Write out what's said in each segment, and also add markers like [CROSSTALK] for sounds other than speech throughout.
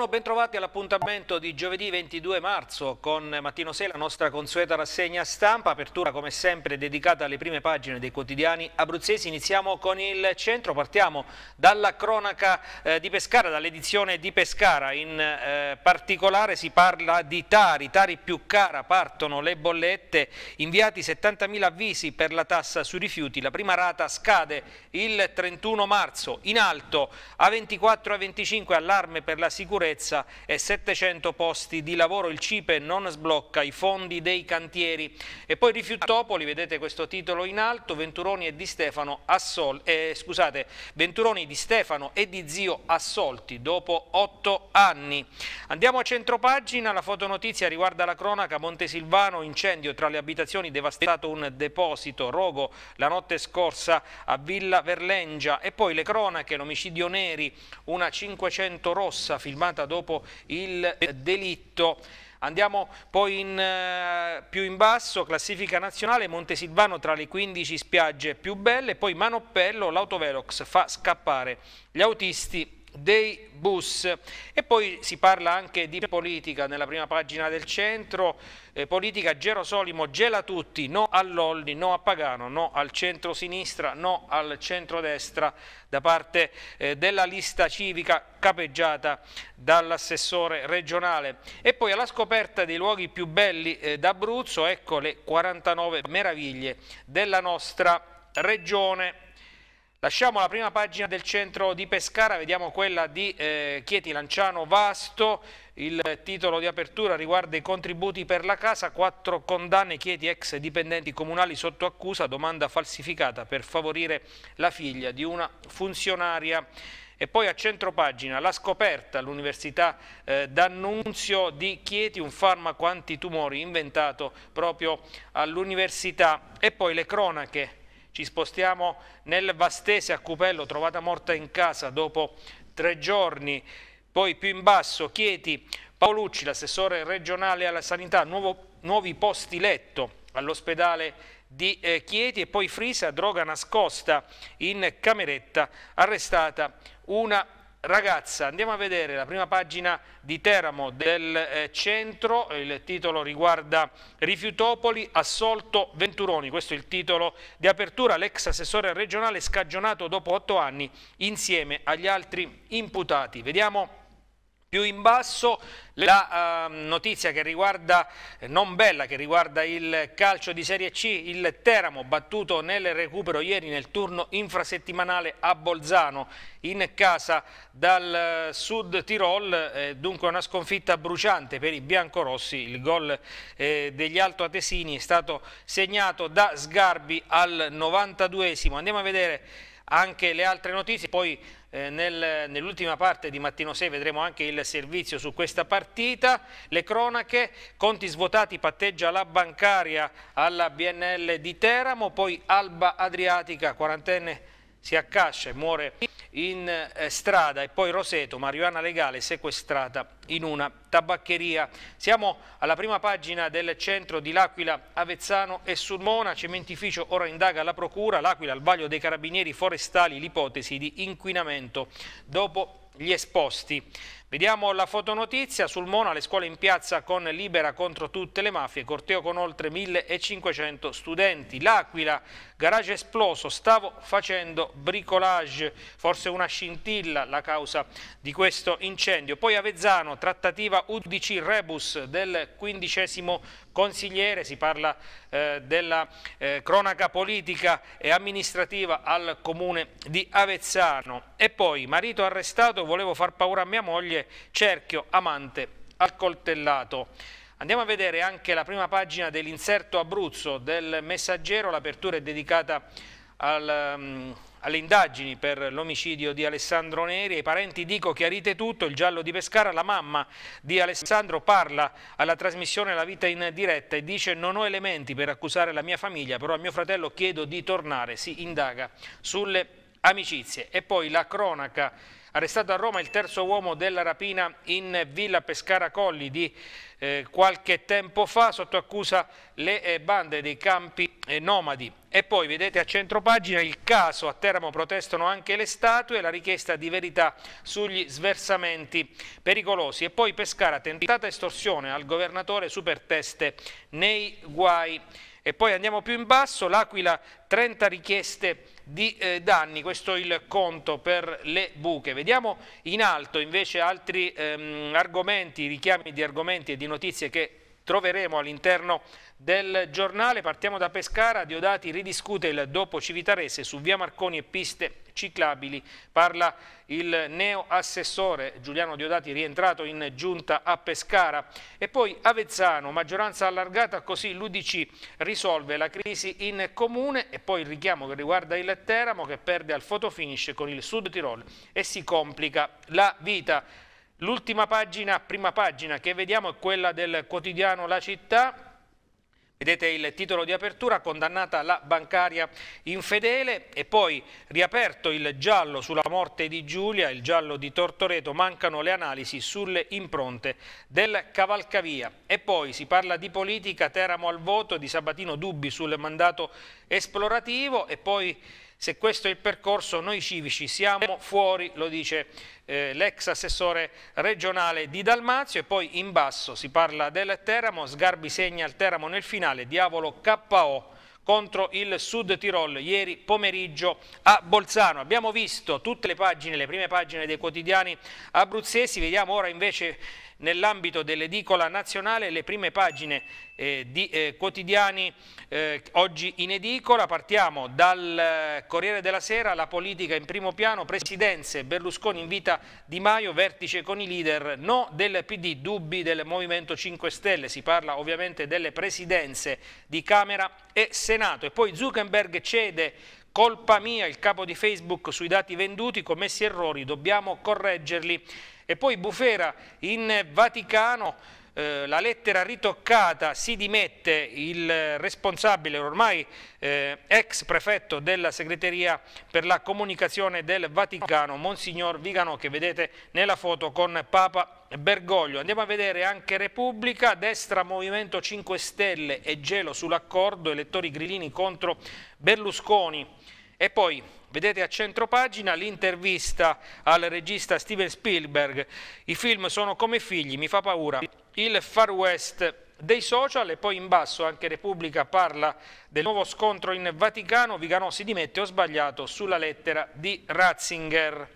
Buongiorno, bentrovati all'appuntamento di giovedì 22 marzo con Mattino 6, la nostra consueta rassegna stampa, apertura come sempre dedicata alle prime pagine dei quotidiani abruzzesi. Iniziamo con il centro, partiamo dalla cronaca eh, di Pescara, dall'edizione di Pescara, in eh, particolare si parla di Tari, Tari più cara, partono le bollette, inviati 70.000 avvisi per la tassa sui rifiuti, la prima rata scade il 31 marzo, in alto a 24 a 25 allarme per la sicurezza sicurezza e 700 posti di lavoro. Il CIPE non sblocca i fondi dei cantieri. E poi Rifiutopoli, vedete questo titolo in alto, Venturoni e Di Stefano, assol eh, scusate, Venturoni di Stefano e di Zio assolti dopo otto anni. Andiamo a centropagina, la fotonotizia riguarda la cronaca Montesilvano, incendio tra le abitazioni, devastato un deposito, rogo la notte scorsa a Villa Verlengia e poi le cronache, l'omicidio Neri, una 500 rossa filmata giornata dopo il delitto. Andiamo poi in, eh, più in basso, classifica nazionale, Montesilvano tra le 15 spiagge più belle, poi Manoppello, l'autovelox fa scappare gli autisti dei bus. E poi si parla anche di politica nella prima pagina del centro, eh, politica Gerosolimo gela tutti, no all'Olli, no a Pagano, no al centro-sinistra, no al centro-destra da parte eh, della lista civica capeggiata dall'assessore regionale. E poi alla scoperta dei luoghi più belli eh, d'Abruzzo, ecco le 49 meraviglie della nostra regione. Lasciamo la prima pagina del centro di Pescara, vediamo quella di eh, Chieti Lanciano Vasto. Il titolo di apertura riguarda i contributi per la casa, quattro condanne Chieti ex dipendenti comunali sotto accusa, domanda falsificata per favorire la figlia di una funzionaria. E poi a centro pagina la scoperta all'Università eh, d'Annunzio di Chieti, un farmaco antitumori inventato proprio all'università. E poi le cronache ci spostiamo nel Vastese a Cupello, trovata morta in casa dopo tre giorni. Poi più in basso, Chieti, Paolucci, l'assessore regionale alla sanità, nuovo, nuovi posti letto all'ospedale di eh, Chieti e poi Frisa, droga nascosta in cameretta, arrestata una Ragazza, andiamo a vedere la prima pagina di Teramo del eh, centro, il titolo riguarda Rifiutopoli, assolto Venturoni, questo è il titolo di apertura, l'ex assessore regionale scagionato dopo otto anni insieme agli altri imputati. Vediamo più in basso la uh, notizia che riguarda, eh, non bella, che riguarda il calcio di Serie C, il Teramo battuto nel recupero ieri nel turno infrasettimanale a Bolzano in casa dal eh, Sud Tirol, eh, dunque una sconfitta bruciante per i biancorossi, il gol eh, degli altoatesini è stato segnato da Sgarbi al 92esimo. Andiamo a vedere anche le altre notizie, poi eh, nel, nell'ultima parte di Mattino 6 vedremo anche il servizio su questa partita, le cronache, conti svuotati patteggia la bancaria alla BNL di Teramo, poi Alba Adriatica, quarantenne si accascia e muore in eh, strada e poi Roseto, marijuana legale, sequestrata in una tabaccheria. Siamo alla prima pagina del centro di L'Aquila, Avezzano e Sulmona, cementificio ora indaga la procura, L'Aquila al vaglio dei carabinieri forestali l'ipotesi di inquinamento dopo gli esposti. Vediamo la fotonotizia, sul Mona le scuole in piazza con Libera contro tutte le mafie, corteo con oltre 1500 studenti, l'Aquila, garage esploso, stavo facendo bricolage, forse una scintilla la causa di questo incendio. Poi Avezzano, trattativa UDC Rebus del quindicesimo consigliere, si parla eh, della eh, cronaca politica e amministrativa al comune di Avezzano. E poi marito arrestato, volevo far paura a mia moglie, cerchio, amante, accoltellato. Andiamo a vedere anche la prima pagina dell'inserto Abruzzo del Messaggero, l'apertura è dedicata al, um, alle indagini per l'omicidio di Alessandro Neri. i parenti dico chiarite tutto, il giallo di Pescara, la mamma di Alessandro parla alla trasmissione La vita in diretta e dice non ho elementi per accusare la mia famiglia, però a mio fratello chiedo di tornare, si indaga sulle amicizie. E poi la cronaca Arrestato a Roma il terzo uomo della rapina in Villa Pescara Colli di eh, qualche tempo fa, sotto accusa le eh, bande dei campi eh, nomadi. E poi vedete a centro pagina il caso, a Teramo protestano anche le statue e la richiesta di verità sugli sversamenti pericolosi. E poi Pescara, tentata estorsione al governatore, superteste nei guai. E poi andiamo più in basso, l'Aquila 30 richieste di eh, danni, questo è il conto per le buche. Vediamo in alto invece altri ehm, argomenti, richiami di argomenti e di notizie che troveremo all'interno del giornale. Partiamo da Pescara, Diodati ridiscute il dopo Civitarese su via Marconi e piste ciclabili. Parla il neo assessore Giuliano Diodati rientrato in giunta a Pescara e poi Avezzano, maggioranza allargata, così l'Udc risolve la crisi in comune e poi il richiamo che riguarda il Teramo che perde al fotofinish con il Sud Tirol e si complica la vita. L'ultima pagina, prima pagina che vediamo è quella del quotidiano La Città, Vedete il titolo di apertura, condannata la bancaria infedele e poi riaperto il giallo sulla morte di Giulia, il giallo di Tortoreto, mancano le analisi sulle impronte del Cavalcavia. E poi si parla di politica, Teramo al voto, di Sabatino dubbi sul mandato esplorativo e poi se questo è il percorso, noi civici siamo fuori, lo dice eh, l'ex assessore regionale di Dalmazio e poi in basso si parla del Teramo, Sgarbi segna il Teramo nel finale, Diavolo KO contro il Sud Tirol ieri pomeriggio a Bolzano. Abbiamo visto tutte le pagine, le prime pagine dei quotidiani abruzzesi, vediamo ora invece nell'ambito dell'edicola nazionale le prime pagine eh, di eh, quotidiani eh, oggi in edicola. Partiamo dal eh, Corriere della Sera, la politica in primo piano, presidenze, Berlusconi invita Di Maio, vertice con i leader, no del PD, dubbi del Movimento 5 Stelle, si parla ovviamente delle presidenze di Camera e Senato. E poi Zuckerberg cede Colpa mia, il capo di Facebook sui dati venduti, commessi errori, dobbiamo correggerli. E poi Bufera in Vaticano eh, la lettera ritoccata si dimette il responsabile, ormai eh, ex prefetto della segreteria per la comunicazione del Vaticano, Monsignor Vigano, che vedete nella foto con Papa Bergoglio. Andiamo a vedere anche Repubblica, destra Movimento 5 Stelle e gelo sull'accordo, elettori grillini contro Berlusconi. E poi Vedete a centro pagina l'intervista al regista Steven Spielberg. I film sono come figli, mi fa paura. Il Far West dei social e poi in basso anche Repubblica parla del nuovo scontro in Vaticano, Viganò si dimette, ho sbagliato, sulla lettera di Ratzinger.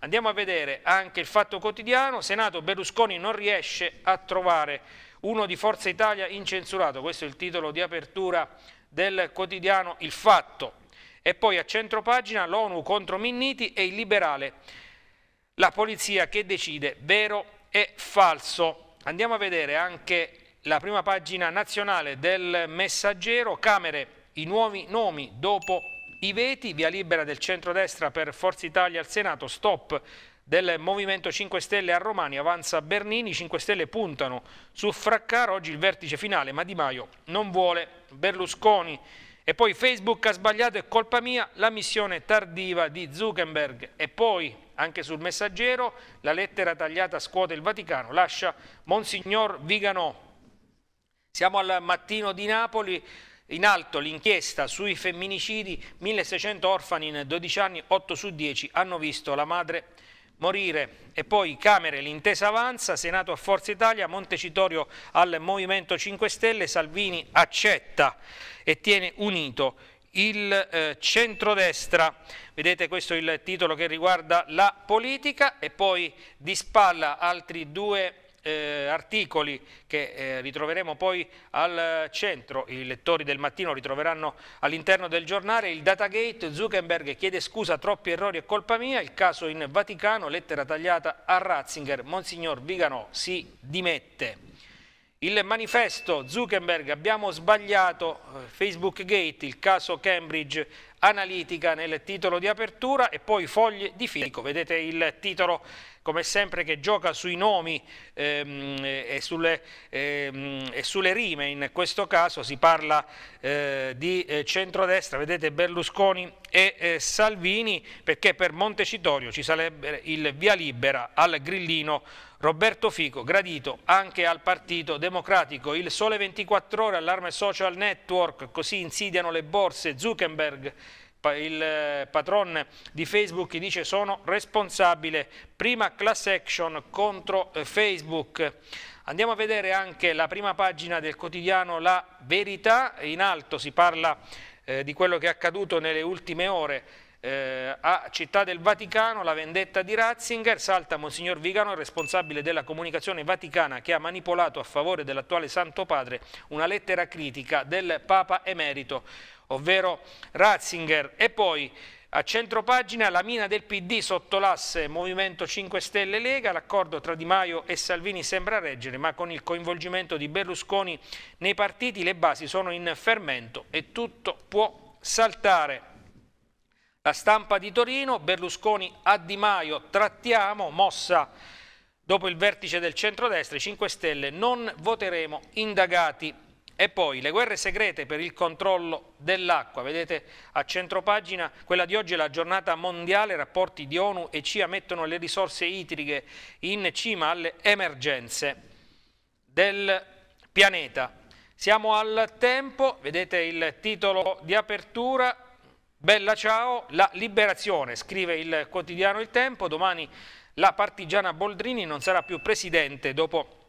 Andiamo a vedere anche il Fatto Quotidiano, Senato Berlusconi non riesce a trovare uno di Forza Italia incensurato, questo è il titolo di apertura del quotidiano Il Fatto. E poi a centro pagina l'ONU contro Minniti e il liberale, la polizia che decide vero e falso. Andiamo a vedere anche la prima pagina nazionale del messaggero, Camere, i nuovi nomi dopo i veti, via libera del centrodestra per Forza Italia al Senato, stop del Movimento 5 Stelle a Romani, avanza Bernini, 5 Stelle puntano su Fraccaro, oggi il vertice finale, ma Di Maio non vuole Berlusconi e poi Facebook ha sbagliato, è colpa mia, la missione tardiva di Zuckerberg. E poi, anche sul messaggero, la lettera tagliata scuote il Vaticano, lascia Monsignor Viganò. Siamo al mattino di Napoli, in alto l'inchiesta sui femminicidi, 1600 orfani in 12 anni, 8 su 10 hanno visto la madre morire. E poi Camere, l'intesa avanza, Senato a Forza Italia, Montecitorio al Movimento 5 Stelle, Salvini accetta e tiene unito il eh, centrodestra. Vedete questo è il titolo che riguarda la politica e poi di spalla altri due eh, articoli che eh, ritroveremo poi al centro, i lettori del mattino ritroveranno all'interno del giornale il datagate, Zuckerberg chiede scusa, troppi errori e colpa mia, il caso in Vaticano, lettera tagliata a Ratzinger, Monsignor Vigano si dimette. Il manifesto Zuckerberg abbiamo sbagliato, eh, Facebook Gate, il caso Cambridge Analytica nel titolo di apertura e poi foglie di fico, vedete il titolo come sempre che gioca sui nomi ehm, e, sulle, ehm, e, sulle, rime, in questo caso si parla eh, di eh, centrodestra, vedete Berlusconi e eh, Salvini, perché per Montecitorio ci sarebbe il via libera al grillino Roberto Fico, gradito anche al Partito Democratico. Il Sole 24 Ore, allarme social network, così insidiano le borse, Zuckerberg il eh, patron di Facebook dice sono responsabile, prima class action contro eh, Facebook. Andiamo a vedere anche la prima pagina del quotidiano La Verità, in alto si parla eh, di quello che è accaduto nelle ultime ore eh, a Città del Vaticano, la vendetta di Ratzinger, salta Monsignor Vigano, responsabile della comunicazione vaticana che ha manipolato a favore dell'attuale Santo Padre una lettera critica del Papa Emerito ovvero Ratzinger, e poi a centro pagina la mina del PD sotto l'asse Movimento 5 Stelle Lega, l'accordo tra Di Maio e Salvini sembra reggere, ma con il coinvolgimento di Berlusconi nei partiti le basi sono in fermento e tutto può saltare. La stampa di Torino, Berlusconi a Di Maio, trattiamo, mossa dopo il vertice del centrodestra, 5 Stelle, non voteremo indagati e poi le guerre segrete per il controllo dell'acqua. Vedete a centro pagina quella di oggi è la giornata mondiale, rapporti di ONU e CIA mettono le risorse idriche in cima alle emergenze del pianeta. Siamo al tempo, vedete il titolo di apertura. Bella ciao, la liberazione, scrive il quotidiano Il Tempo, domani la partigiana Boldrini non sarà più presidente dopo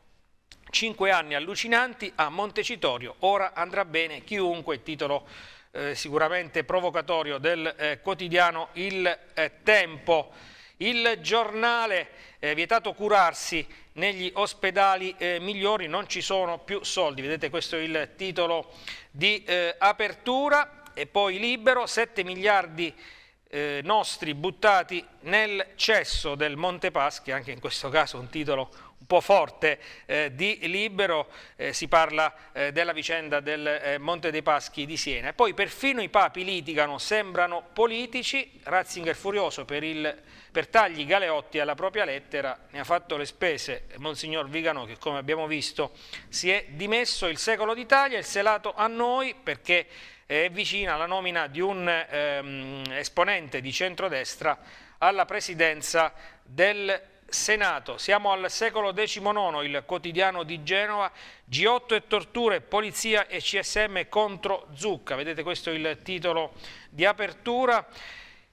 Cinque anni allucinanti a Montecitorio, ora andrà bene chiunque, titolo eh, sicuramente provocatorio del eh, quotidiano Il eh, Tempo. Il giornale eh, vietato curarsi negli ospedali eh, migliori, non ci sono più soldi, vedete questo è il titolo di eh, apertura e poi libero, 7 miliardi eh, nostri buttati nel cesso del Monte Paschi, anche in questo caso un titolo un po' forte eh, di Libero, eh, si parla eh, della vicenda del eh, Monte dei Paschi di Siena. E poi perfino i papi litigano, sembrano politici, Ratzinger furioso per, il, per tagli Galeotti alla propria lettera, ne ha fatto le spese Monsignor Vigano che come abbiamo visto si è dimesso il secolo d'Italia, il selato a noi perché è vicina la nomina di un ehm, esponente di centrodestra alla presidenza del Senato, siamo al secolo XIX, il quotidiano di Genova, G8 e torture, polizia e CSM contro Zucca, vedete questo è il titolo di apertura.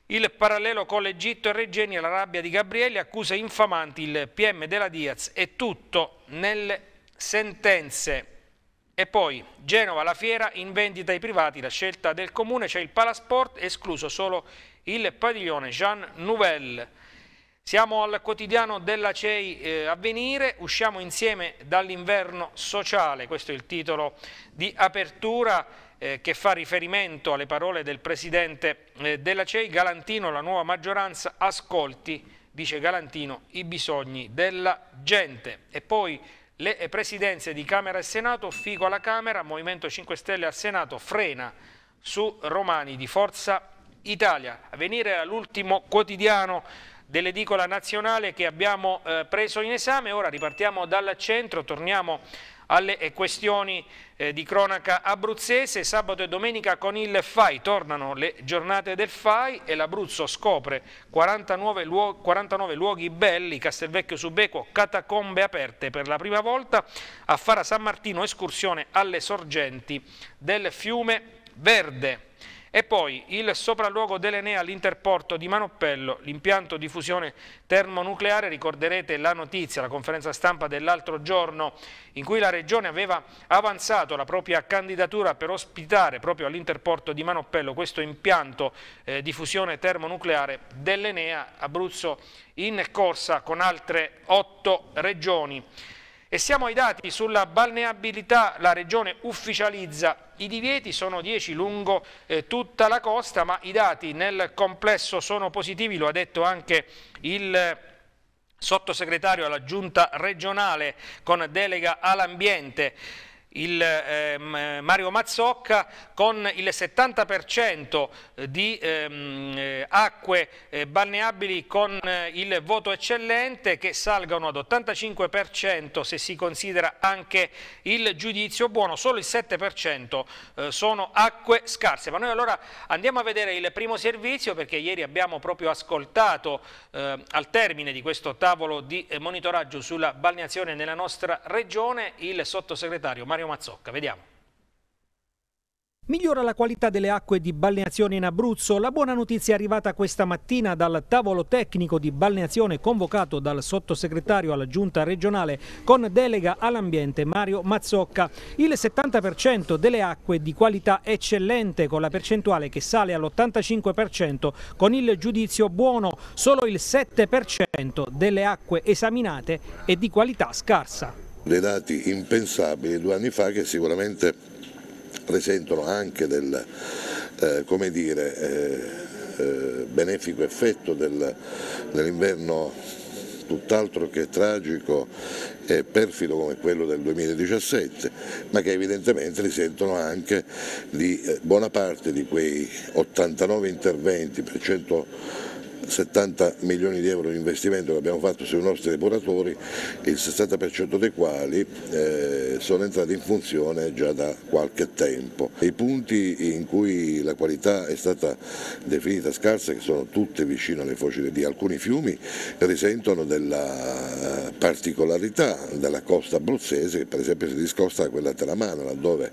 Il parallelo con l'Egitto e Reggeni e la rabbia di Gabrielli accuse infamanti il PM della Diaz e tutto nelle sentenze. E poi Genova, la fiera in vendita ai privati, la scelta del comune, c'è il Palasport, escluso solo il padiglione Jean Nouvelle. Siamo al quotidiano della CEI eh, Avvenire, usciamo insieme dall'inverno sociale, questo è il titolo di apertura eh, che fa riferimento alle parole del Presidente eh, della CEI, Galantino, la nuova maggioranza, ascolti, dice Galantino, i bisogni della gente. E poi le presidenze di Camera e Senato, Fico alla Camera, Movimento 5 Stelle al Senato, frena su Romani di Forza Italia. Avvenire all'ultimo quotidiano dell'edicola nazionale che abbiamo eh, preso in esame. Ora ripartiamo dal centro, torniamo alle eh, questioni eh, di cronaca abruzzese. Sabato e domenica con il FAI tornano le giornate del FAI e l'Abruzzo scopre 49 luoghi, 49, luoghi belli, Castelvecchio Subequo, catacombe aperte per la prima volta, a Fara San Martino escursione alle sorgenti del fiume Verde. E poi il sopralluogo dell'Enea all'interporto di Manoppello, l'impianto di fusione termonucleare, ricorderete la notizia, la conferenza stampa dell'altro giorno in cui la Regione aveva avanzato la propria candidatura per ospitare proprio all'interporto di Manoppello questo impianto eh, di fusione termonucleare dell'Enea, Abruzzo in corsa con altre otto regioni. E siamo ai dati sulla balneabilità, la regione ufficializza i divieti, sono 10 lungo eh, tutta la costa, ma i dati nel complesso sono positivi, lo ha detto anche il eh, sottosegretario alla giunta regionale con delega all'ambiente il eh, Mario Mazzocca con il 70% di ehm, eh, acque eh, balneabili con eh, il voto eccellente che salgono ad 85% se si considera anche il giudizio buono, solo il 7% eh, sono acque scarse. Ma noi allora andiamo a vedere il primo servizio perché ieri abbiamo proprio ascoltato eh, al termine di questo tavolo di monitoraggio sulla balneazione nella nostra regione il sottosegretario Mario Mario Mazzocca. Vediamo. Migliora la qualità delle acque di balneazione in Abruzzo. La buona notizia è arrivata questa mattina dal tavolo tecnico di balneazione convocato dal sottosegretario alla giunta regionale con delega all'ambiente Mario Mazzocca. Il 70% delle acque di qualità eccellente con la percentuale che sale all'85% con il giudizio buono. Solo il 7% delle acque esaminate è di qualità scarsa dei dati impensabili due anni fa che sicuramente presentano anche del eh, come dire, eh, eh, benefico effetto del, dell'inverno tutt'altro che tragico e perfido come quello del 2017, ma che evidentemente risentono anche di eh, buona parte di quei 89 interventi per 100 70 milioni di euro di investimento che abbiamo fatto sui nostri depuratori, il 60% dei quali eh, sono entrati in funzione già da qualche tempo. I punti in cui la qualità è stata definita scarsa, che sono tutte vicine alle foci di alcuni fiumi, risentono della eh, particolarità della costa abruzzese che per esempio si discosta da quella teramana, laddove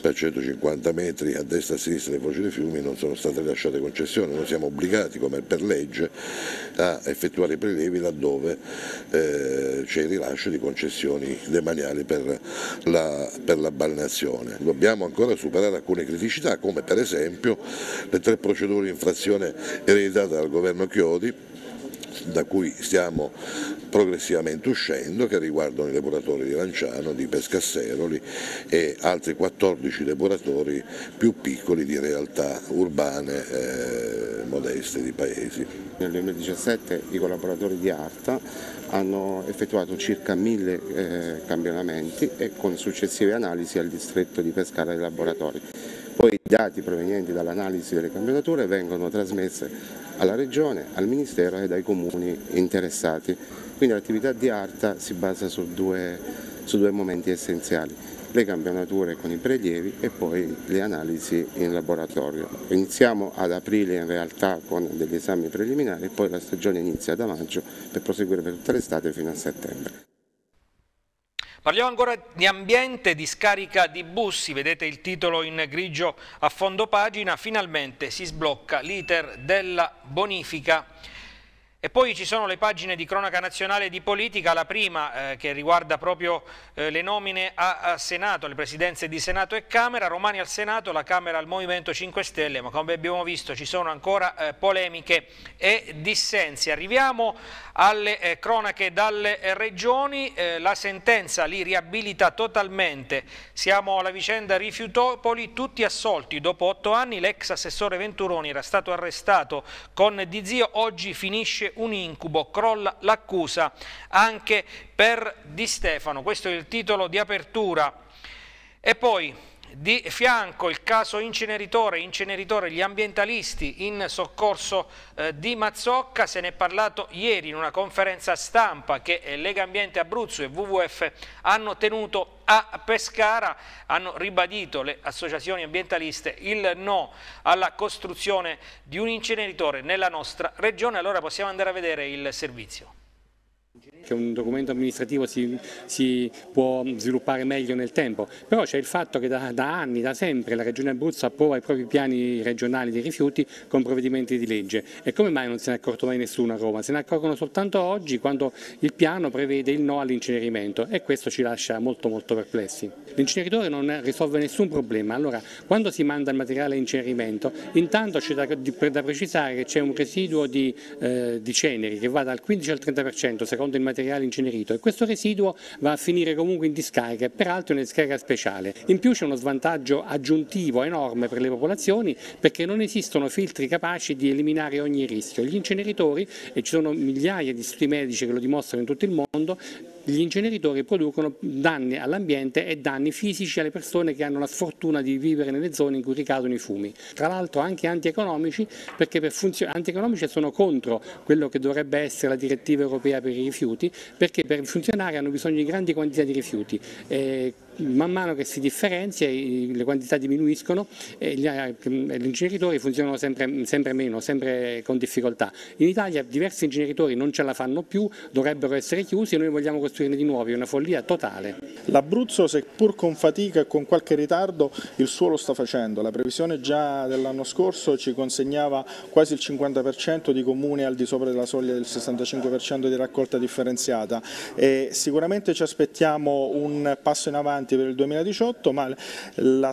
per 150 metri a destra e a sinistra le foci dei fiumi non sono state lasciate concessioni, noi siamo obbligati come per legge legge a effettuare i prelievi laddove eh, c'è il rilascio di concessioni demaniali per la, per la balneazione. Dobbiamo ancora superare alcune criticità come per esempio le tre procedure di infrazione ereditate dal governo Chiodi da cui stiamo progressivamente uscendo che riguardano i depuratori di Lanciano, di Pescasseroli e altri 14 depuratori più piccoli di realtà urbane eh, modeste di paesi. Nel 2017 i collaboratori di Arta hanno effettuato circa mille eh, campionamenti e con successive analisi al distretto di Pescara dei Laboratori. Poi i dati provenienti dall'analisi delle candidature vengono trasmesse alla Regione, al Ministero e dai comuni interessati. Quindi l'attività di ARTA si basa su due, su due momenti essenziali, le campionature con i prelievi e poi le analisi in laboratorio. Iniziamo ad aprile in realtà con degli esami preliminari, poi la stagione inizia da maggio per proseguire per tutta l'estate fino a settembre. Parliamo ancora di ambiente di scarica di bussi, vedete il titolo in grigio a fondo pagina, finalmente si sblocca l'iter della bonifica e poi ci sono le pagine di cronaca nazionale di politica, la prima eh, che riguarda proprio eh, le nomine a, a, Senato, le presidenze di Senato e Camera, Romani al Senato, la Camera al Movimento 5 Stelle, ma come abbiamo visto ci sono ancora eh, polemiche e dissensi. Arriviamo alle eh, cronache dalle eh, regioni, eh, la sentenza li riabilita totalmente, siamo alla vicenda Rifiutopoli, tutti assolti dopo otto anni, l'ex assessore Venturoni era stato arrestato con Dizio, oggi finisce un incubo, crolla l'accusa anche per Di Stefano. Questo è il titolo di apertura. E poi di fianco il caso inceneritore, inceneritore gli ambientalisti in soccorso eh, di Mazzocca, se ne è parlato ieri in una conferenza stampa che eh, Lega Ambiente Abruzzo e WWF hanno tenuto a Pescara, hanno ribadito le associazioni ambientaliste il no alla costruzione di un inceneritore nella nostra regione, allora possiamo andare a vedere il servizio che un documento amministrativo si, si, può sviluppare meglio nel tempo, però c'è il fatto che da, da, anni, da sempre, la Regione Abruzzo approva i propri piani regionali dei rifiuti con provvedimenti di legge e come mai non se ne è accorto mai nessuno a Roma? Se ne accorgono soltanto oggi quando il piano prevede il no all'incenerimento e questo ci lascia molto molto perplessi. L'inceneritore non risolve nessun problema, allora quando si manda il materiale a incenerimento intanto c'è da, da, precisare che c'è un residuo di, eh, di ceneri che va dal 15 al 30% secondo il materiale incenerito e questo residuo va a finire comunque in discarica e peraltro in discarica speciale. In più c'è uno svantaggio aggiuntivo enorme per le popolazioni perché non esistono filtri capaci di eliminare ogni rischio. Gli inceneritori, e ci sono migliaia di studi medici che lo dimostrano in tutto il mondo, gli inceneritori producono danni all'ambiente e danni fisici alle persone che hanno la sfortuna di vivere nelle zone in cui ricadono i fumi. Tra l'altro anche antieconomici perché per funzio- antieconomici sono contro quello che dovrebbe essere la direttiva europea per i rifiuti rifiuti perché per funzionare hanno bisogno di grandi quantità di rifiuti. Eh, man mano che si differenzia le quantità diminuiscono e gli inceneritori funzionano sempre, sempre, meno, sempre con difficoltà. In Italia diversi inceneritori non ce la fanno più, dovrebbero essere chiusi e noi vogliamo costruirne di nuovi, è una follia totale. L'Abruzzo, seppur con fatica e con qualche ritardo, il suo lo sta facendo. La previsione già dell'anno scorso ci consegnava quasi il 50% di comuni al di sopra della soglia del 65% di raccolta differenziata. E sicuramente ci aspettiamo un passo in avanti importanti per il 2018, ma la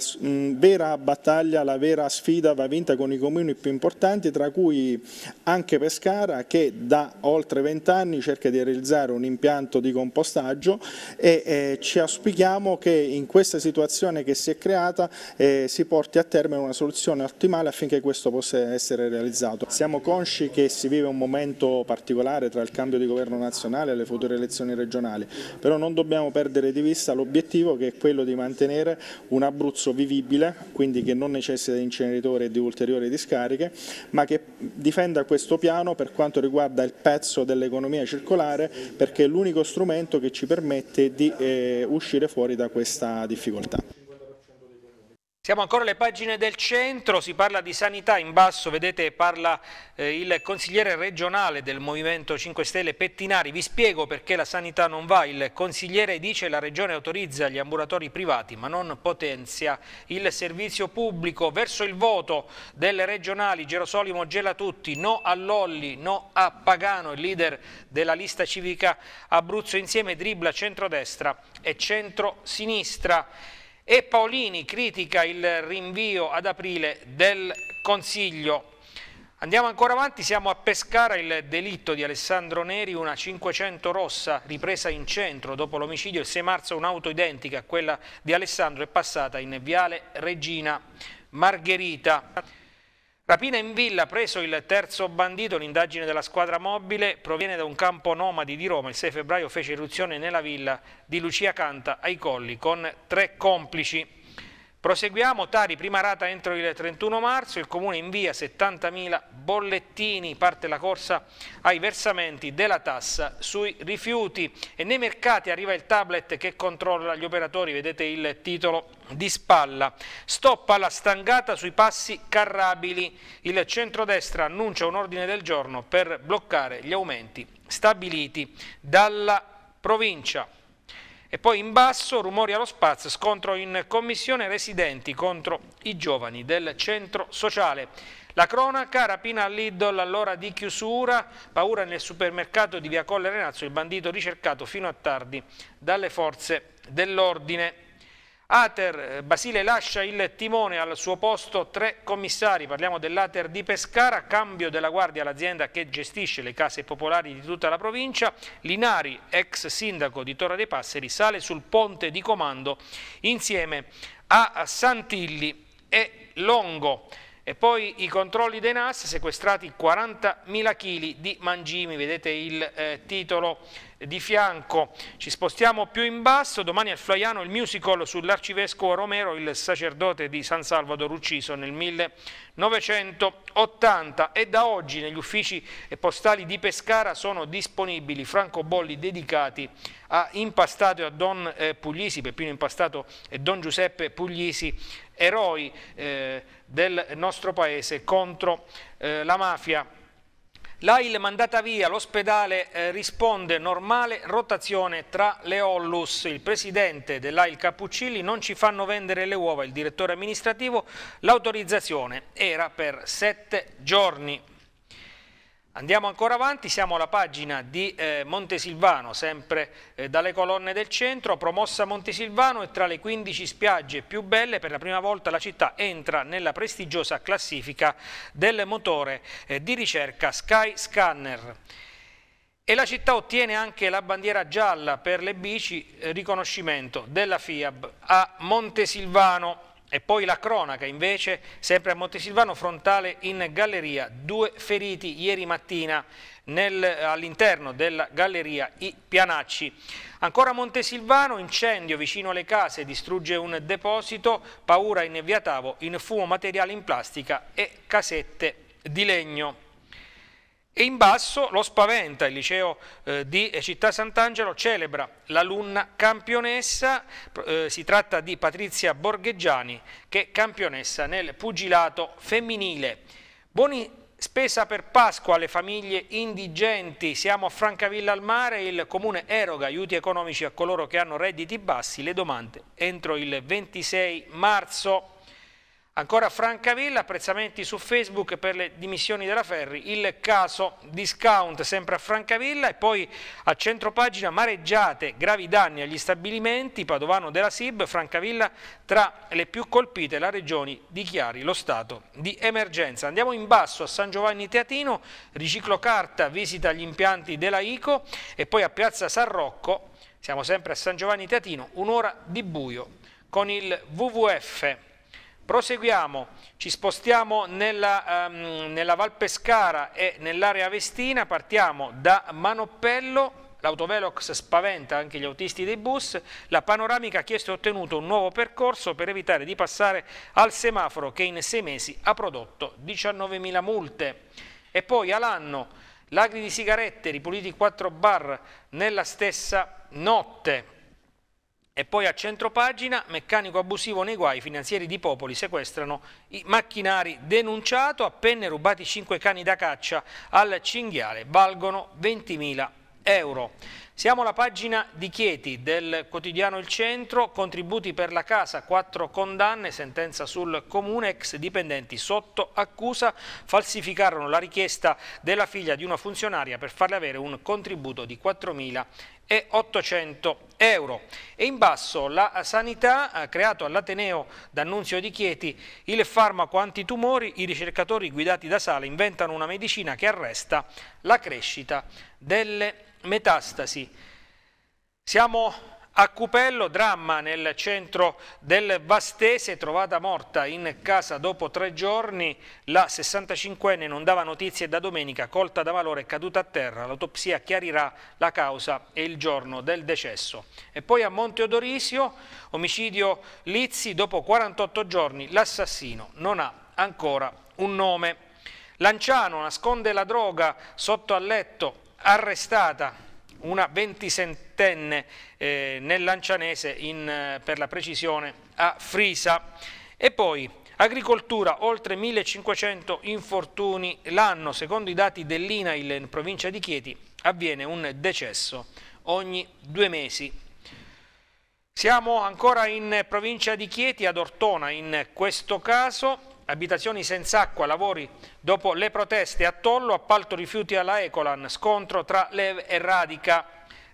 vera battaglia, la vera sfida va vinta con i comuni più importanti, tra cui anche Pescara che da oltre 20 anni cerca di realizzare un impianto di compostaggio e eh, ci auspichiamo che in questa situazione che si è creata eh, si porti a termine una soluzione ottimale affinché questo possa essere realizzato. Siamo consci che si vive un momento particolare tra il cambio di governo nazionale e le future elezioni regionali, però non dobbiamo perdere di vista l'obiettivo che che è quello di mantenere un Abruzzo vivibile, quindi che non necessita di inceneritore e di ulteriori discariche, ma che difenda questo piano per quanto riguarda il pezzo dell'economia circolare, perché è l'unico strumento che ci permette di eh, uscire fuori da questa difficoltà. Siamo ancora alle pagine del centro, si parla di sanità, in basso vedete parla eh, il consigliere regionale del Movimento 5 Stelle Pettinari, vi spiego perché la sanità non va, il consigliere dice la regione autorizza gli ambulatori privati ma non potenzia il servizio pubblico, verso il voto delle regionali Gerosolimo Gela Tutti, no a Lolli, no a Pagano, il leader della lista civica Abruzzo insieme dribla centrodestra e centrosinistra e Paolini critica il rinvio ad aprile del Consiglio. Andiamo ancora avanti, siamo a Pescara, il delitto di Alessandro Neri, una 500 rossa ripresa in centro dopo l'omicidio il 6 marzo, un'auto identica a quella di Alessandro è passata in Viale Regina Margherita. Rapina in villa, preso il terzo bandito, l'indagine della squadra mobile proviene da un campo nomadi di Roma. Il 6 febbraio fece irruzione nella villa di Lucia Canta ai Colli con tre complici. Proseguiamo, Tari, prima rata entro il 31 marzo, il Comune invia 70.000 bollettini, parte la corsa ai versamenti della tassa sui rifiuti e nei mercati arriva il tablet che controlla gli operatori, vedete il titolo di spalla. Stoppa la stangata sui passi carrabili, il centrodestra annuncia un ordine del giorno per bloccare gli aumenti stabiliti dalla provincia. E poi in basso, rumori allo spazio, scontro in commissione residenti contro i giovani del centro sociale. La cronaca, rapina all'Idol all'ora di chiusura, paura nel supermercato di Via Colle Renazzo, il bandito ricercato fino a tardi dalle forze dell'ordine. Ater, eh, Basile lascia il timone al suo posto tre commissari, parliamo dell'Ater di Pescara, cambio della guardia all'azienda che gestisce le case popolari di tutta la provincia, Linari, ex sindaco di Torre dei Passeri, sale sul ponte di comando insieme a Santilli e Longo. E poi i controlli dei NAS, sequestrati 40.000 kg di mangimi, vedete il eh, titolo di fianco. Ci spostiamo più in basso, domani al Flaiano il musical sull'arcivescovo Romero, il sacerdote di San Salvador ucciso nel 1980 e da oggi negli uffici postali di Pescara sono disponibili francobolli dedicati a Impastato e a Don eh, Puglisi, Peppino Impastato e Don Giuseppe Puglisi eroi eh, del nostro paese contro eh, la mafia. L'AIL mandata via, l'ospedale eh, risponde normale rotazione tra le Ollus. Il presidente dell'AIL Cappuccilli non ci fanno vendere le uova, il direttore amministrativo l'autorizzazione era per sette giorni. Andiamo ancora avanti, siamo alla pagina di eh, Montesilvano, sempre eh, dalle colonne del centro, promossa Montesilvano e tra le 15 spiagge più belle per la prima volta la città entra nella prestigiosa classifica del motore eh, di ricerca Skyscanner. E la città ottiene anche la bandiera gialla per le bici, eh, riconoscimento della FIAB a Montesilvano. E poi la cronaca invece, sempre a Montesilvano, frontale in galleria, due feriti ieri mattina all'interno della galleria I Pianacci. Ancora a Montesilvano, incendio vicino alle case, distrugge un deposito, paura in Viatavo, in fumo materiale in plastica e casette di legno. E in basso lo spaventa, il liceo eh, di eh, Città Sant'Angelo celebra l'alunna campionessa, eh, si tratta di Patrizia Borgheggiani che è campionessa nel pugilato femminile. Buoni Spesa per Pasqua alle famiglie indigenti, siamo a Francavilla al Mare, il Comune eroga aiuti economici a coloro che hanno redditi bassi, le domande entro il 26 marzo. Ancora Francavilla, apprezzamenti su Facebook per le dimissioni della Ferri, il caso discount sempre a Francavilla e poi a centropagina mareggiate, gravi danni agli stabilimenti, Padovano della SIB, Francavilla tra le più colpite, la Regioni dichiari lo stato di emergenza. Andiamo in basso a San Giovanni Teatino, riciclo carta, visita agli impianti della ICO e poi a Piazza San Rocco, siamo sempre a San Giovanni Teatino, un'ora di buio con il WWF Proseguiamo, ci spostiamo nella, um, nella Val Pescara e nell'area Vestina, partiamo da Manoppello, L'autovelox spaventa anche gli autisti dei bus, la panoramica ha chiesto e ottenuto un nuovo percorso per evitare di passare al semaforo che in sei mesi ha prodotto 19.000 multe. E poi all'anno lagri di sigarette ripuliti quattro bar nella stessa notte. E poi a centro pagina, meccanico abusivo nei guai, finanzieri di Popoli sequestrano i macchinari denunciato, appena rubati 5 cani da caccia al cinghiale, valgono 20.000 euro. Siamo alla pagina di Chieti del quotidiano Il Centro, contributi per la casa, quattro condanne, sentenza sul comune, ex dipendenti sotto accusa, falsificarono la richiesta della figlia di una funzionaria per farle avere un contributo di 4.000 e 800 euro. E in basso la sanità eh, creato all'Ateneo d'Annunzio di Chieti il farmaco antitumori, i ricercatori guidati da Sale inventano una medicina che arresta la crescita delle Metastasi. Siamo a Cupello, dramma nel centro del Vastese, trovata morta in casa dopo tre giorni, la 65enne non dava notizie da domenica, colta da valore e caduta a terra, l'autopsia chiarirà la causa e il giorno del decesso. E poi a Monte Odorisio, omicidio Lizzi, dopo 48 giorni l'assassino non ha ancora un nome. Lanciano nasconde la droga sotto al letto, arrestata una ventisettenne eh, nel Lancianese, in, eh, per la precisione a Frisa. E poi agricoltura, oltre 1500 infortuni l'anno, secondo i dati dell'INAIL in provincia di Chieti avviene un decesso ogni due mesi. Siamo ancora in provincia di Chieti, ad Ortona in questo caso, abitazioni senza acqua, lavori dopo le proteste, a Tollo, appalto rifiuti alla Ecolan, scontro tra Leve e Radica,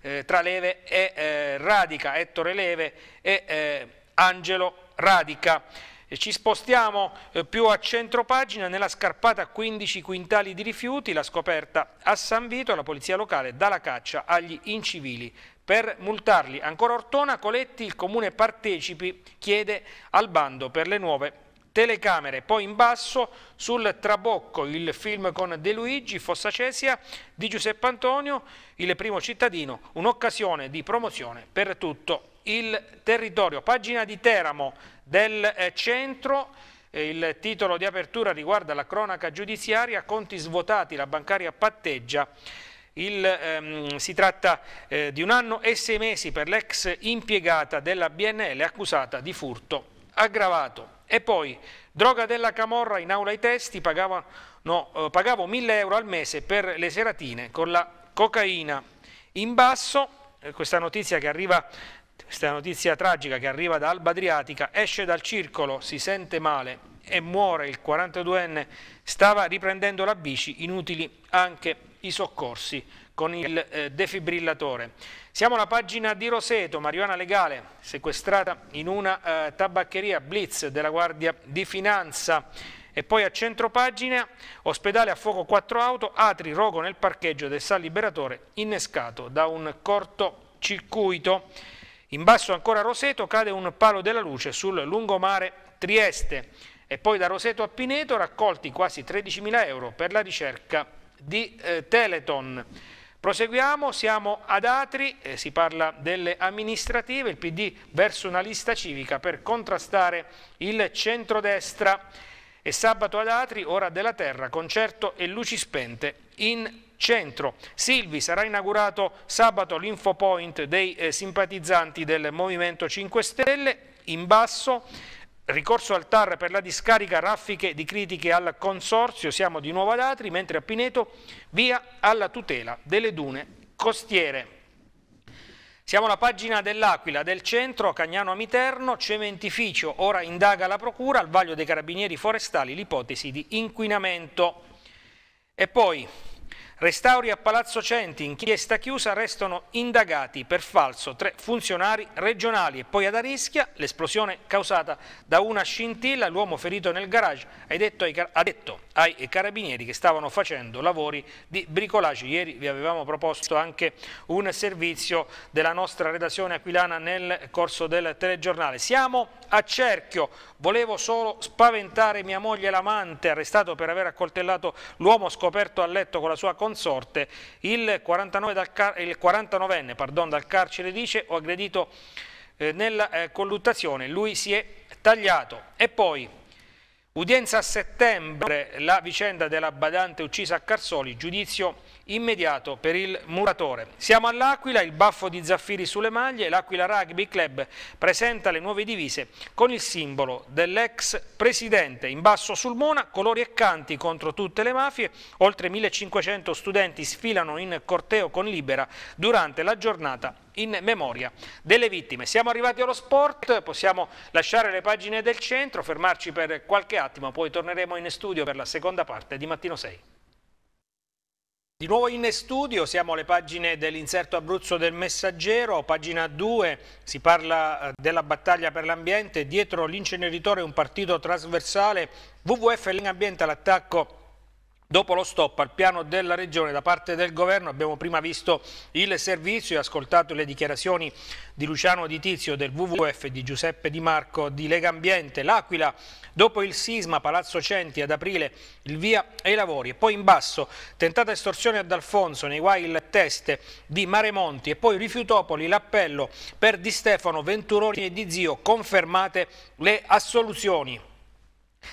eh, tra Leve e eh, Radica, Ettore Leve e eh, Angelo Radica. E ci spostiamo eh, più a centro pagina, nella scarpata 15 quintali di rifiuti, la scoperta a San Vito, la polizia locale dà la caccia agli incivili per multarli. Ancora Ortona, Coletti, il comune partecipi, chiede al bando per le nuove telecamere. Poi in basso sul Trabocco il film con De Luigi, Fossa Cesia di Giuseppe Antonio, il primo cittadino, un'occasione di promozione per tutto il territorio. Pagina di Teramo del eh, centro. Eh, il titolo di apertura riguarda la cronaca giudiziaria, conti svuotati, la bancaria patteggia. Il, ehm, si tratta eh, di un anno e sei mesi per l'ex impiegata della BNL accusata di furto aggravato. E poi, droga della camorra in aula ai testi, eh, pagavo, no, pagavo 1000 euro al mese per le seratine con la cocaina in basso, eh, questa notizia che arriva questa notizia tragica che arriva da Alba Adriatica, esce dal circolo, si sente male e muore il 42enne, stava riprendendo la bici, inutili anche i soccorsi con il eh, defibrillatore. Siamo alla pagina di Roseto, marijuana legale sequestrata in una eh, tabaccheria Blitz della Guardia di Finanza. E poi a centro pagina, ospedale a fuoco 4 auto, atri rogo nel parcheggio del San Liberatore innescato da un cortocircuito. In basso ancora Roseto cade un palo della luce sul lungomare Trieste e poi da Roseto a Pineto raccolti quasi 13.000 euro per la ricerca di eh, Teleton. Proseguiamo, siamo ad Atri, eh, si parla delle amministrative, il PD verso una lista civica per contrastare il centrodestra e sabato ad Atri, ora della terra, concerto e luci spente in centro. Silvi sarà inaugurato sabato l'infopoint dei eh, simpatizzanti del Movimento 5 Stelle in basso ricorso al TAR per la discarica, raffiche di critiche al consorzio, siamo di nuovo ad Atri, mentre a Pineto via alla tutela delle dune costiere. Siamo alla pagina dell'Aquila, del centro, Cagnano Amiterno, cementificio, ora indaga la procura, al vaglio dei carabinieri forestali l'ipotesi di inquinamento. E poi Restauri a Palazzo Centi, inchiesta chiusa, restano indagati per falso tre funzionari regionali e poi ad Arischia l'esplosione causata da una scintilla, l'uomo ferito nel garage ha detto, ai, ha detto ai carabinieri che stavano facendo lavori di bricolage. Ieri vi avevamo proposto anche un servizio della nostra redazione aquilana nel corso del telegiornale. Siamo a cerchio, volevo solo spaventare mia moglie l'amante arrestato per aver accoltellato l'uomo scoperto a letto con la sua condizione consorte, il, 49 il 49enne pardon, dal carcere dice ho aggredito eh, nella eh, colluttazione, lui si è tagliato. E poi, udienza a settembre, la vicenda della badante uccisa a Carsoli, giudizio immediato per il muratore. Siamo all'Aquila, il baffo di zaffiri sulle maglie, l'Aquila Rugby Club presenta le nuove divise con il simbolo dell'ex presidente. In basso sul Mona, colori e canti contro tutte le mafie, oltre 1500 studenti sfilano in corteo con Libera durante la giornata in memoria delle vittime. Siamo arrivati allo sport, possiamo lasciare le pagine del centro, fermarci per qualche attimo, poi torneremo in studio per la seconda parte di Mattino 6. Di nuovo in studio, siamo alle pagine dell'inserto Abruzzo del Messaggero, pagina 2, si parla eh, della battaglia per l'ambiente, dietro l'inceneritore un partito trasversale, WWF Ling Ambiente all'attacco Dopo lo stop al piano della Regione da parte del Governo abbiamo prima visto il servizio e ascoltato le dichiarazioni di Luciano Di Tizio del WWF, di Giuseppe Di Marco, di Lega Ambiente, L'Aquila, dopo il sisma Palazzo Centi ad aprile, il via e i lavori e poi in basso tentata estorsione ad Alfonso, nei guai il teste di Maremonti e poi Rifiutopoli l'appello per Di Stefano, Venturoni e Di Zio, confermate le assoluzioni.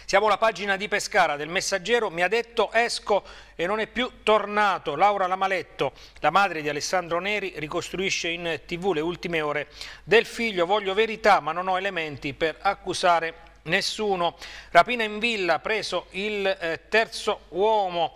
Siamo alla pagina di Pescara del Messaggero, mi ha detto esco e non è più tornato. Laura Lamaletto, la madre di Alessandro Neri, ricostruisce in tv le ultime ore del figlio. Voglio verità ma non ho elementi per accusare nessuno. Rapina in villa, preso il eh, terzo uomo.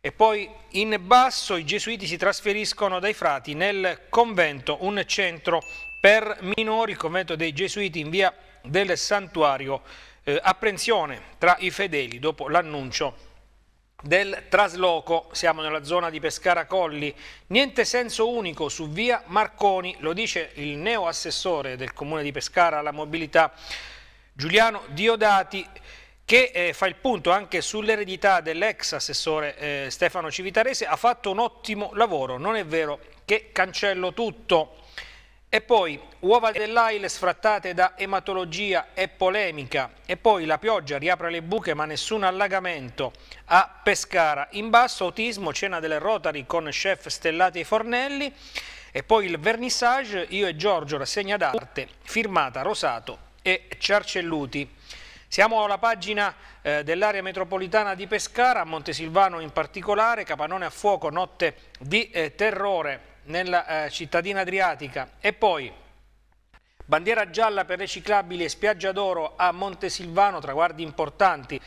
E poi in basso i gesuiti si trasferiscono dai frati nel convento, un centro per minori, il convento dei gesuiti in via del santuario eh, apprensione tra i fedeli dopo l'annuncio del trasloco, siamo nella zona di Pescara Colli, niente senso unico su via Marconi, lo dice il neo assessore del comune di Pescara alla mobilità Giuliano Diodati che eh, fa il punto anche sull'eredità dell'ex assessore eh, Stefano Civitarese, ha fatto un ottimo lavoro, non è vero che cancello tutto. E poi uova dell'AIL sfrattate da ematologia e polemica. E poi la pioggia riapre le buche ma nessun allagamento. A Pescara, in basso autismo, cena delle Rotary con chef Stellati e Fornelli. E poi il vernissage, io e Giorgio, rassegna d'arte, firmata Rosato e Ciarcelluti. Siamo alla pagina eh, dell'area metropolitana di Pescara, a Montesilvano in particolare, Capanone a fuoco, notte di eh, terrore nella eh, cittadina adriatica e poi bandiera gialla per riciclabili e spiaggia d'oro a Montesilvano, traguardi importanti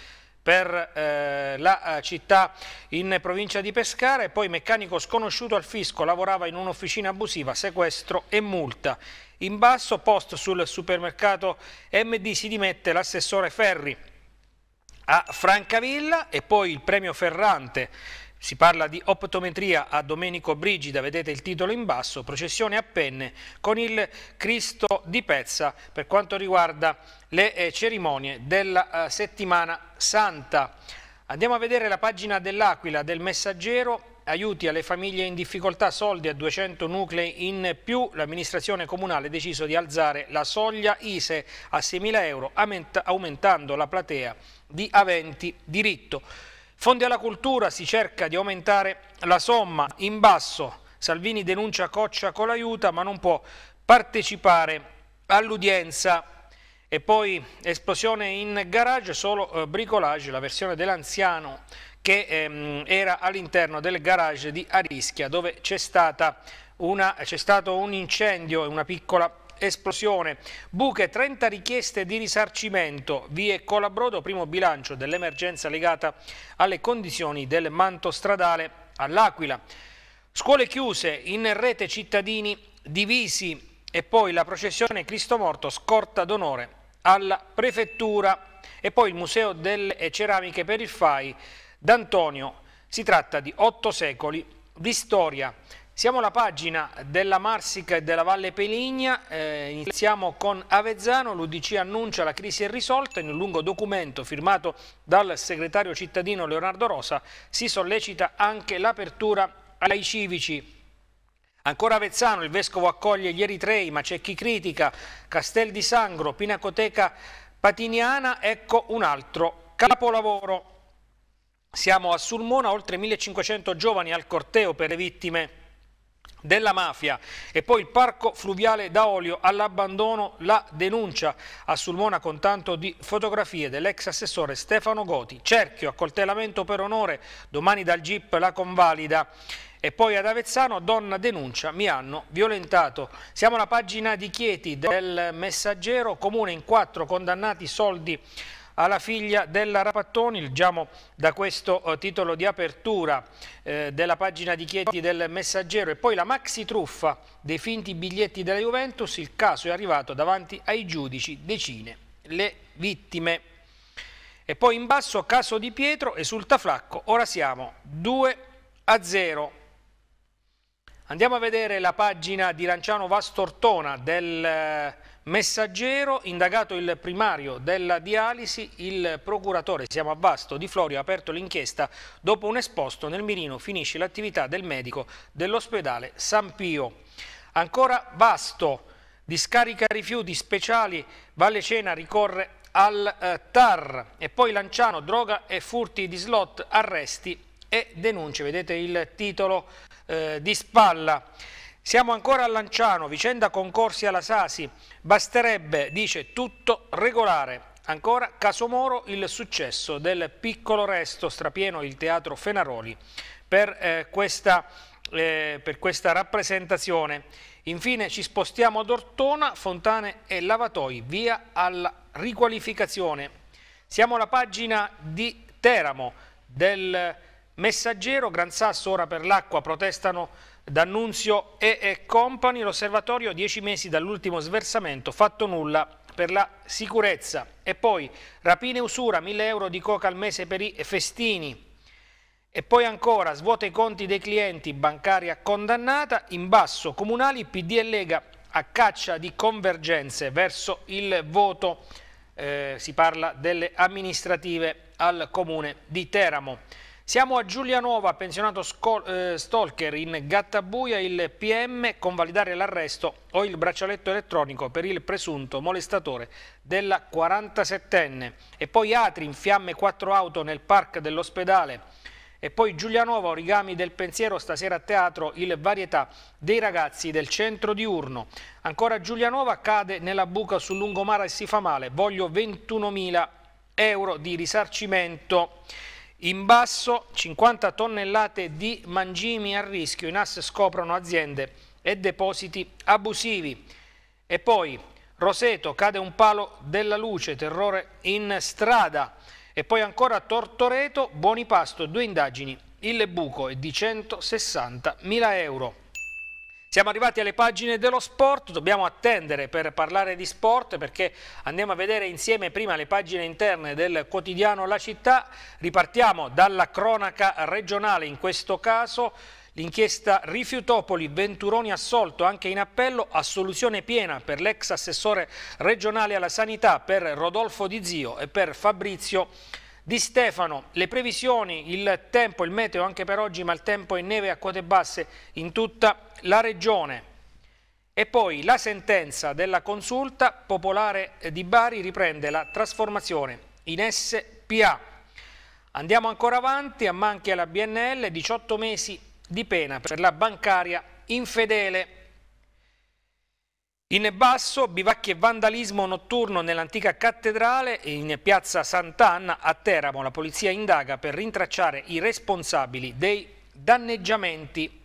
per eh, la eh, città in provincia di Pescara e poi meccanico sconosciuto al fisco, lavorava in un'officina abusiva, sequestro e multa. In basso post sul supermercato MD si dimette l'assessore Ferri a Francavilla e poi il premio Ferrante si parla di optometria a Domenico Brigida, vedete il titolo in basso, processione a penne con il Cristo di Pezza per quanto riguarda le eh, cerimonie della eh, settimana santa. Andiamo a vedere la pagina dell'Aquila del Messaggero aiuti alle famiglie in difficoltà, soldi a 200 nuclei in più, l'amministrazione comunale ha deciso di alzare la soglia ISE a 6.000 euro, aumentando la platea di aventi diritto. Fondi alla cultura si cerca di aumentare la somma in basso. Salvini denuncia Coccia con l'aiuta ma non può partecipare all'udienza e poi esplosione in garage, solo eh, bricolage, la versione dell'anziano che ehm, era all'interno del garage di Arischia dove c'è stato un incendio e una piccola esplosione, buche 30 richieste di risarcimento, vie Colabrodo, primo bilancio dell'emergenza legata alle condizioni del manto stradale all'Aquila. Scuole chiuse, in rete cittadini divisi e poi la processione Cristo Morto scorta d'onore alla prefettura e poi il Museo delle Ceramiche per il FAI d'Antonio. Si tratta di otto secoli di storia siamo alla pagina della Marsica e della Valle Peligna, eh, iniziamo con Avezzano, l'Udc annuncia la crisi è risolta, in un lungo documento firmato dal segretario cittadino Leonardo Rosa si sollecita anche l'apertura ai civici. Ancora Avezzano, il Vescovo accoglie gli eritrei, ma c'è chi critica, Castel di Sangro, Pinacoteca Patiniana, ecco un altro capolavoro. Siamo a Sulmona, oltre 1500 giovani al corteo per le vittime della mafia. E poi il parco fluviale da olio all'abbandono, la denuncia a Sulmona con tanto di fotografie dell'ex assessore Stefano Goti. Cerchio, accoltellamento per onore, domani dal GIP la convalida. E poi ad Avezzano, donna denuncia, mi hanno violentato. Siamo alla pagina di Chieti del messaggero, comune in quattro condannati soldi alla figlia della Rapattoni, leggiamo da questo eh, titolo di apertura eh, della pagina di Chieti del Messaggero e poi la maxi truffa dei finti biglietti della Juventus, il caso è arrivato davanti ai giudici decine le vittime. E poi in basso caso di Pietro, esulta Flacco, ora siamo 2 a 0. Andiamo a vedere la pagina di Lanciano Vastortona del eh, Messaggero, indagato il primario della dialisi, il procuratore, siamo a Vasto, di Florio ha aperto l'inchiesta, dopo un esposto nel mirino finisce l'attività del medico dell'ospedale San Pio. Ancora Vasto, discarica rifiuti speciali, Valle Cena ricorre al eh, TAR e poi Lanciano, droga e furti di slot, arresti e denunce, vedete il titolo eh, di spalla. Siamo ancora a Lanciano, vicenda concorsi alla Sasi, basterebbe, dice, tutto regolare. Ancora Casomoro, il successo del piccolo resto, strapieno il teatro Fenaroli per, eh, questa, eh, per questa rappresentazione. Infine ci spostiamo ad Ortona, Fontane e Lavatoi, via alla riqualificazione. Siamo alla pagina di Teramo del Messaggero, Gran Sasso, Ora per l'Acqua, protestano D'Annunzio e, e Company, l'osservatorio dieci mesi dall'ultimo sversamento, fatto nulla per la sicurezza. E poi rapine e usura, 1000 euro di coca al mese per i festini. E poi ancora svuota i conti dei clienti, bancaria condannata, in basso comunali, PD e Lega a caccia di convergenze verso il voto, eh, si parla delle amministrative al comune di Teramo. Siamo a Giulianova, pensionato eh, stalker in Gattabuia, il PM convalidare l'arresto o il braccialetto elettronico per il presunto molestatore della 47enne. E poi Atri in fiamme quattro auto nel park dell'ospedale. E poi Giulianova, origami del pensiero, stasera a teatro il varietà dei ragazzi del centro diurno. Ancora Giulianova cade nella buca sul lungomare e si fa male. Voglio 21.000 euro di risarcimento. In basso 50 tonnellate di mangimi a rischio, in asse scoprono aziende e depositi abusivi. E poi Roseto cade un palo della luce, terrore in strada. E poi ancora Tortoreto, buoni pasto, due indagini, il buco è di 160 mila euro. Siamo arrivati alle pagine dello sport, dobbiamo attendere per parlare di sport perché andiamo a vedere insieme prima le pagine interne del quotidiano La Città. Ripartiamo dalla cronaca regionale in questo caso. L'inchiesta Rifiutopoli, Venturoni assolto anche in appello, assoluzione piena per l'ex assessore regionale alla sanità, per Rodolfo Di Zio e per Fabrizio di Stefano, le previsioni, il tempo, il meteo anche per oggi, ma il tempo è neve a quote basse in tutta la regione. E poi la sentenza della consulta popolare di Bari riprende la trasformazione in SPA. Andiamo ancora avanti, a Manchi alla BNL, 18 mesi di pena per la bancaria infedele. In basso, bivacchi e vandalismo notturno nell'antica cattedrale in piazza Sant'Anna a Teramo. La polizia indaga per rintracciare i responsabili dei danneggiamenti.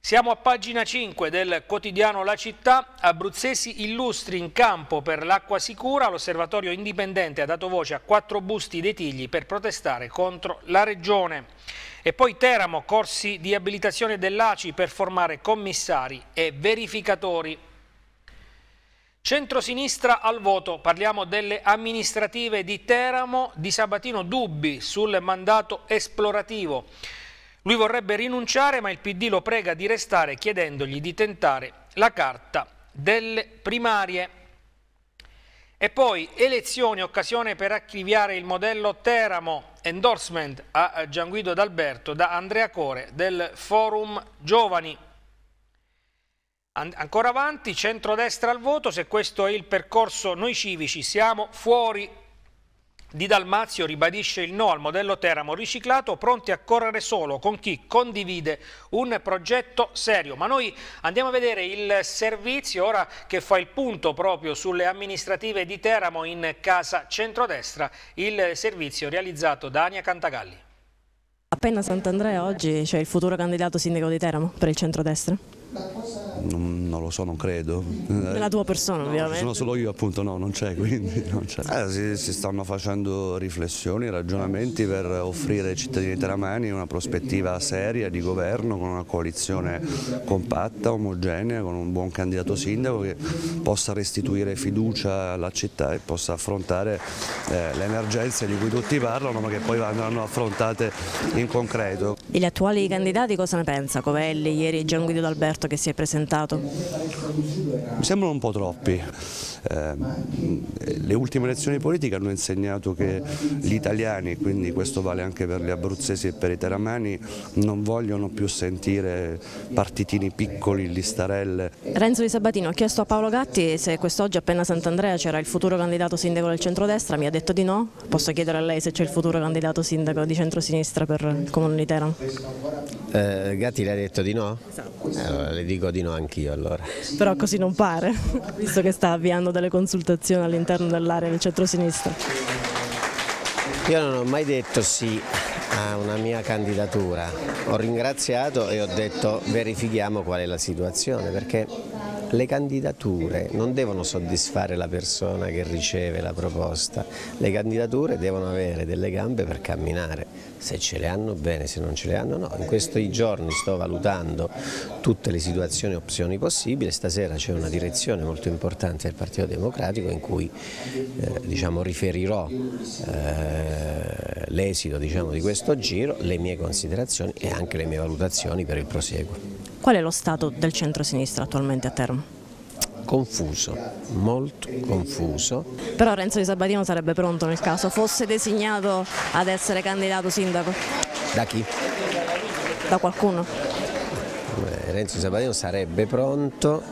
Siamo a pagina 5 del quotidiano La Città, abruzzesi illustri in campo per l'acqua sicura, l'osservatorio indipendente ha dato voce a quattro busti dei tigli per protestare contro la regione. E poi Teramo, corsi di abilitazione dell'ACI per formare commissari e verificatori. Centrosinistra al voto, parliamo delle amministrative di Teramo, di Sabatino dubbi sul mandato esplorativo. Lui vorrebbe rinunciare ma il PD lo prega di restare chiedendogli di tentare la carta delle primarie. E poi elezioni, occasione per archiviare il modello Teramo, endorsement a Gianguido D'Alberto da Andrea Core del Forum Giovani. ancora avanti, centrodestra al voto, se questo è il percorso noi civici siamo fuori di Dalmazio ribadisce il no al modello Teramo riciclato, pronti a correre solo con chi condivide un progetto serio. Ma noi andiamo a vedere il servizio ora che fa il punto proprio sulle amministrative di Teramo in casa centrodestra, il servizio realizzato da Ania Cantagalli. Appena Sant'Andrea oggi c'è cioè il futuro candidato sindaco di Teramo per il centrodestra. Non, non, lo so, non credo. Della tua persona no, ovviamente. Sono solo io appunto, no, non c'è quindi. [LAUGHS] Non eh, si, si, stanno facendo riflessioni, ragionamenti per offrire ai cittadini teramani una prospettiva seria di governo con una coalizione compatta, omogenea, con un buon candidato sindaco che possa restituire fiducia alla città e possa affrontare eh, le emergenze di cui tutti parlano ma che poi andranno affrontate in concreto. E gli attuali candidati cosa ne pensa? Covelli, ieri Gian Guido D'Alberto che si è presentato? Mi sembrano un po' troppi. Ehm, le ultime elezioni politiche hanno insegnato che gli italiani, quindi questo vale anche per gli abruzzesi e per i teramani, non vogliono più sentire partitini piccoli, listarelle. Renzo Di Sabatino ha chiesto a Paolo Gatti se quest'oggi appena Sant'Andrea c'era il futuro candidato sindaco del centrodestra, mi ha detto di no, posso chiedere a lei se c'è il futuro candidato sindaco di centrosinistra per il comune di Teramo? Eh, Gatti le ha detto di no? Esatto. Eh, allora, le dico di no anch'io allora. Però così non pare, visto che sta avviando delle consultazioni all'interno dell'area del centro-sinistra? Io non ho mai detto sì a una mia candidatura, ho ringraziato e ho detto verifichiamo qual è la situazione perché le candidature non devono soddisfare la persona che riceve la proposta, le candidature devono avere delle gambe per camminare se ce le hanno bene, se non ce le hanno no. In questi giorni sto valutando tutte le situazioni e opzioni possibili, stasera c'è una direzione molto importante del Partito Democratico in cui eh, diciamo, riferirò eh, l'esito diciamo, di questo giro, le mie considerazioni e anche le mie valutazioni per il proseguo. Qual è lo stato del centro-sinistra attualmente a Termo? confuso, molto confuso. Però Renzo Di Sabatino sarebbe pronto nel caso fosse designato ad essere candidato sindaco? Da chi? Da qualcuno. Eh, Renzo Di Sabatino sarebbe pronto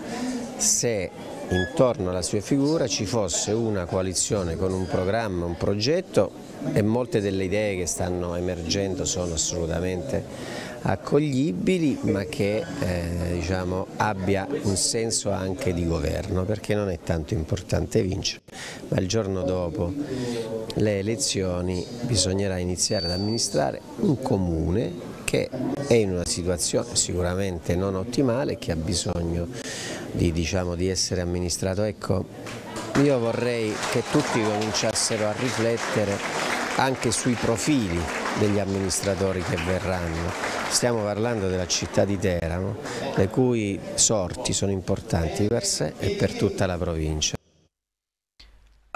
se intorno alla sua figura ci fosse una coalizione con un programma, un progetto e molte delle idee che stanno emergendo sono assolutamente accoglibili ma che eh, diciamo, abbia un senso anche di governo perché non è tanto importante vincere ma il giorno dopo le elezioni bisognerà iniziare ad amministrare un comune che è in una situazione sicuramente non ottimale che ha bisogno di, diciamo, di essere amministrato. Ecco, io vorrei che tutti cominciassero a riflettere anche sui profili degli amministratori che verranno. Stiamo parlando della città di Teramo, le cui sorti sono importanti per sé e per tutta la provincia.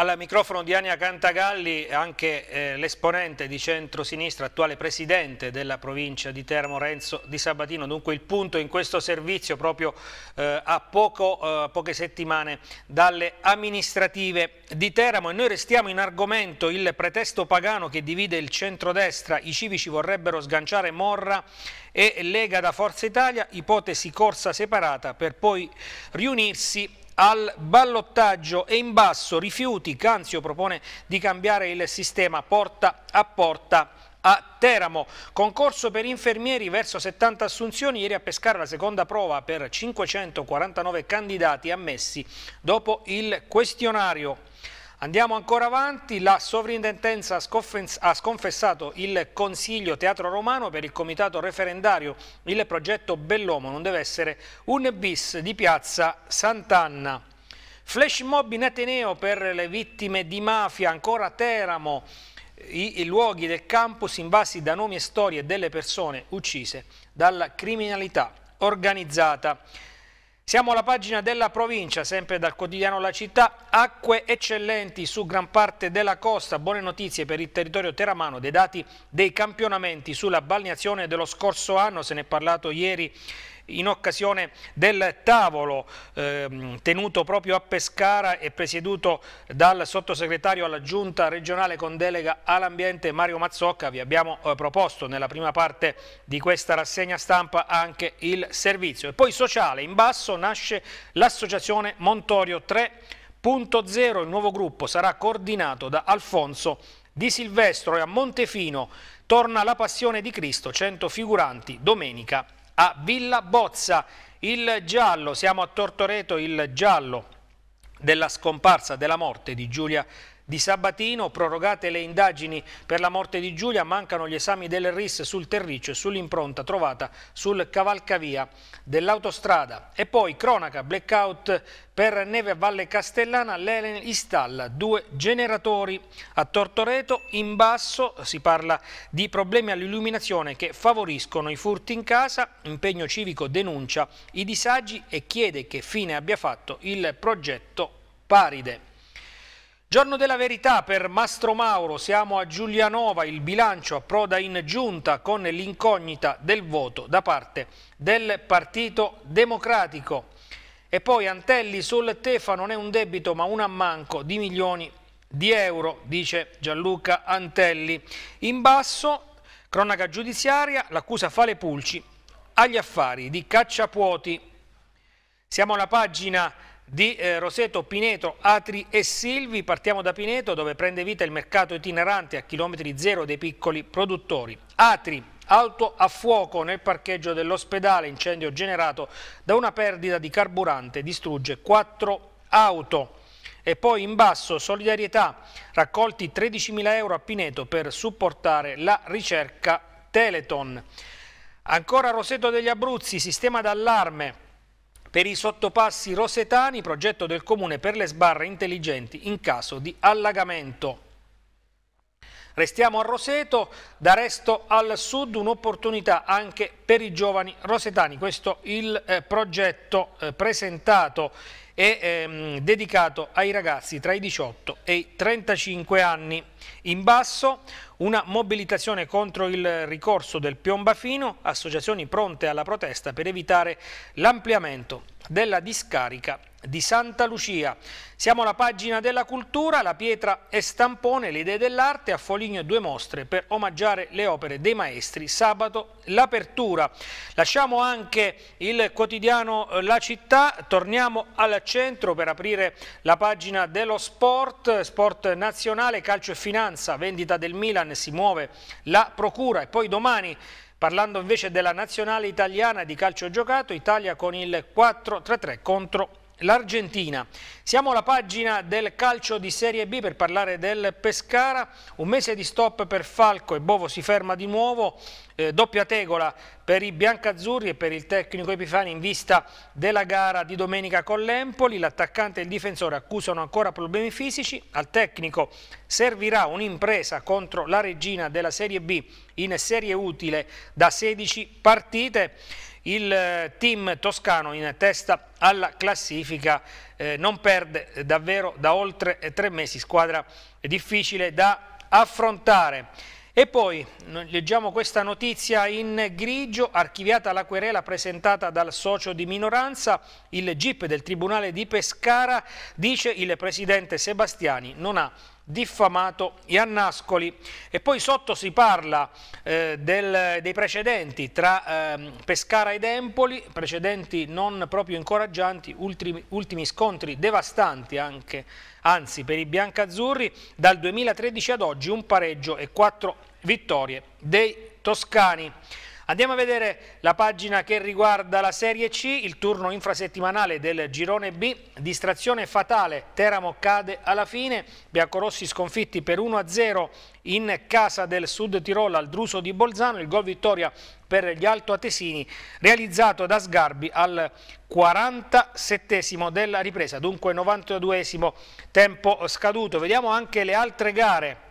Al microfono di Ania Cantagalli, anche eh, l'esponente di centro-sinistra, attuale presidente della provincia di Termo, Renzo Di Sabatino. Dunque il punto in questo servizio proprio eh, a poco, eh, poche settimane dalle amministrative di Teramo. E noi restiamo in argomento il pretesto pagano che divide il centrodestra. I civici vorrebbero sganciare Morra e Lega da Forza Italia, ipotesi corsa separata per poi riunirsi al ballottaggio e in basso rifiuti, Canzio propone di cambiare il sistema porta a porta a Teramo. Concorso per infermieri verso 70 assunzioni, ieri a pescare la seconda prova per 549 candidati ammessi dopo il questionario. Andiamo ancora avanti, la sovrintendenza ha sconfessato il Consiglio Teatro Romano per il comitato referendario, il progetto Bellomo non deve essere un bis di piazza Sant'Anna. Flash mob in Ateneo per le vittime di mafia, ancora Teramo, i, i luoghi del campus invasi da nomi e storie delle persone uccise dalla criminalità organizzata. Siamo alla pagina della provincia, sempre dal quotidiano La Città, acque eccellenti su gran parte della costa, buone notizie per il territorio teramano, dei dati dei campionamenti sulla balneazione dello scorso anno, se ne è parlato ieri in occasione del tavolo eh, tenuto proprio a Pescara e presieduto dal sottosegretario alla giunta regionale con delega all'ambiente Mario Mazzocca. Vi abbiamo eh, proposto nella prima parte di questa rassegna stampa anche il servizio. E poi sociale, in basso nasce l'associazione Montorio 3.0, il nuovo gruppo sarà coordinato da Alfonso di Silvestro e a Montefino torna la passione di Cristo, 100 figuranti, domenica a Villa Bozza. Il giallo, siamo a Tortoreto, il giallo della scomparsa, della morte di Giulia di Sabatino, prorogate le indagini per la morte di Giulia, mancano gli esami del RIS sul terriccio e sull'impronta trovata sul cavalcavia dell'autostrada. E poi cronaca, blackout per neve a Valle Castellana, l'Elen installa due generatori a Tortoreto, in basso si parla di problemi all'illuminazione che favoriscono i furti in casa, impegno civico denuncia i disagi e chiede che fine abbia fatto il progetto Paride. Giorno della verità per Mastro Mauro, siamo a Giulianova, il bilancio approda in giunta con l'incognita del voto da parte del Partito Democratico. E poi Antelli sul Tefa non è un debito ma un ammanco di milioni di euro, dice Gianluca Antelli. In basso, cronaca giudiziaria, l'accusa fa le pulci agli affari di Cacciapuoti. Siamo alla pagina di eh, Roseto, Pineto, Atri e Silvi. Partiamo da Pineto dove prende vita il mercato itinerante a chilometri zero dei piccoli produttori. Atri, alto a fuoco nel parcheggio dell'ospedale, incendio generato da una perdita di carburante, distrugge quattro auto. E poi in basso solidarietà, raccolti 13.000 euro a Pineto per supportare la ricerca Teleton. Ancora Roseto degli Abruzzi, sistema d'allarme per i sottopassi rosetani, progetto del Comune per le sbarre intelligenti in caso di allagamento. Restiamo a Roseto, da resto al sud un'opportunità anche per i giovani rosetani. Questo è il eh, progetto eh, presentato è ehm, dedicato ai ragazzi tra i 18 e i 35 anni. In basso una mobilitazione contro il ricorso del Piombafino, associazioni pronte alla protesta per evitare l'ampliamento della discarica di Santa Lucia. Siamo alla pagina della cultura, la pietra e stampone, le idee dell'arte, a Foligno due mostre per omaggiare le opere dei maestri, sabato l'apertura. Lasciamo anche il quotidiano eh, La Città, torniamo al centro per aprire la pagina dello sport, sport nazionale, calcio e finanza, vendita del Milan, si muove la procura e poi domani Parlando invece della nazionale italiana di calcio giocato, Italia con il 4-3-3 contro l'Argentina. Siamo alla pagina del calcio di Serie B per parlare del Pescara, un mese di stop per Falco e Bovo si ferma di nuovo, eh, doppia tegola per i biancazzurri e per il tecnico Epifani in vista della gara di domenica con l'Empoli. L'attaccante e il difensore accusano ancora problemi fisici. Al tecnico servirà un'impresa contro la regina della Serie B in serie utile da 16 partite. Il eh, team toscano in testa alla classifica eh, non perde eh, davvero da oltre eh, tre mesi, squadra difficile da affrontare. E poi leggiamo questa notizia in grigio, archiviata la querela presentata dal socio di minoranza, il GIP del Tribunale di Pescara dice il Presidente Sebastiani non ha diffamato Iannascoli. E poi sotto si parla eh, del, dei precedenti tra eh, Pescara ed Empoli, precedenti non proprio incoraggianti, ultimi, ultimi scontri devastanti anche, anzi per i biancazzurri, dal 2013 ad oggi un pareggio e quattro vittorie dei toscani. Andiamo a vedere la pagina che riguarda la Serie C, il turno infrasettimanale del girone B, distrazione fatale, Teramo cade alla fine, biancorossi sconfitti per 1-0 in casa del Sud Tirol al Druso di Bolzano, il gol vittoria per gli altoatesini realizzato da Sgarbi al 47 della ripresa, dunque 92 tempo scaduto. Vediamo anche le altre gare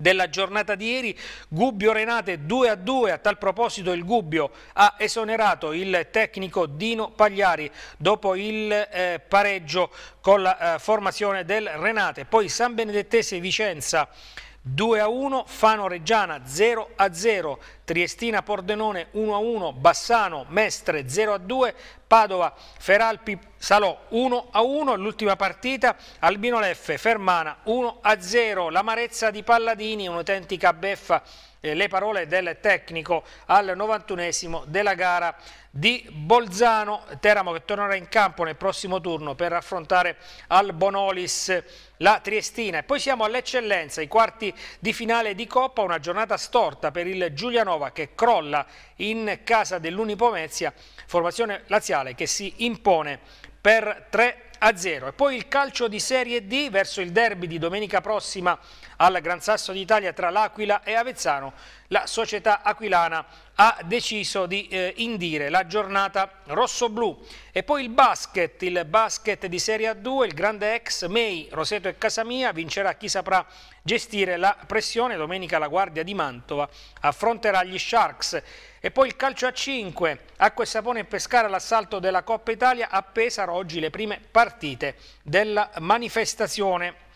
della giornata di ieri, Gubbio Renate 2 a 2, a tal proposito il Gubbio ha esonerato il tecnico Dino Pagliari dopo il eh, pareggio con la eh, formazione del Renate, poi San Benedettese Vicenza 2 a 1, Fano Reggiana 0 a 0, Triestina Pordenone 1 a 1, Bassano Mestre 0 a 2, Padova Feralpi Salò 1 a 1, l'ultima partita Albino Leffe Fermana 1 a 0, l'amarezza di Palladini, un'autentica beffa eh, le parole del tecnico al 91esimo della gara di Bolzano, Teramo che tornerà in campo nel prossimo turno per affrontare al Bonolis la Triestina e poi siamo all'eccellenza, i quarti di finale di Coppa, una giornata storta per il Giulianova che crolla in casa dell'Unipomezia, formazione laziale che si impone per 3 a 0. E poi il calcio di Serie D verso il derby di domenica prossima al Gran Sasso d'Italia tra l'Aquila e Avezzano la società aquilana ha deciso di eh, indire la giornata rosso-blu. E poi il basket, il basket di Serie A2, il grande ex May, Roseto e Casamia, vincerà chi saprà gestire la pressione. Domenica la Guardia di Mantova affronterà gli Sharks. E poi il calcio a 5, Acqua e Sapone e pescare all'assalto della Coppa Italia, a Pesaro oggi le prime partite della manifestazione.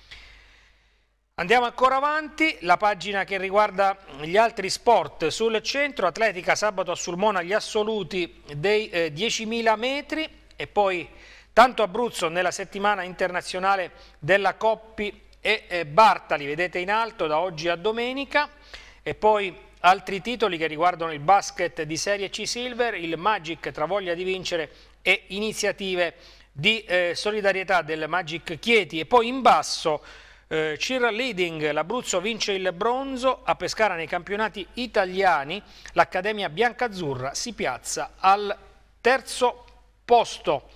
Andiamo ancora avanti, la pagina che riguarda gli altri sport sul centro, atletica sabato a Sulmona gli assoluti dei eh, 10.000 metri e poi tanto Abruzzo nella settimana internazionale della Coppi e eh, Bartali, vedete in alto da oggi a domenica e poi altri titoli che riguardano il basket di Serie C Silver, il Magic tra voglia di vincere e iniziative di eh, solidarietà del Magic Chieti e poi in basso eh, Leading, l'Abruzzo vince il bronzo, a Pescara nei campionati italiani l'Accademia Biancazzurra si piazza al terzo posto.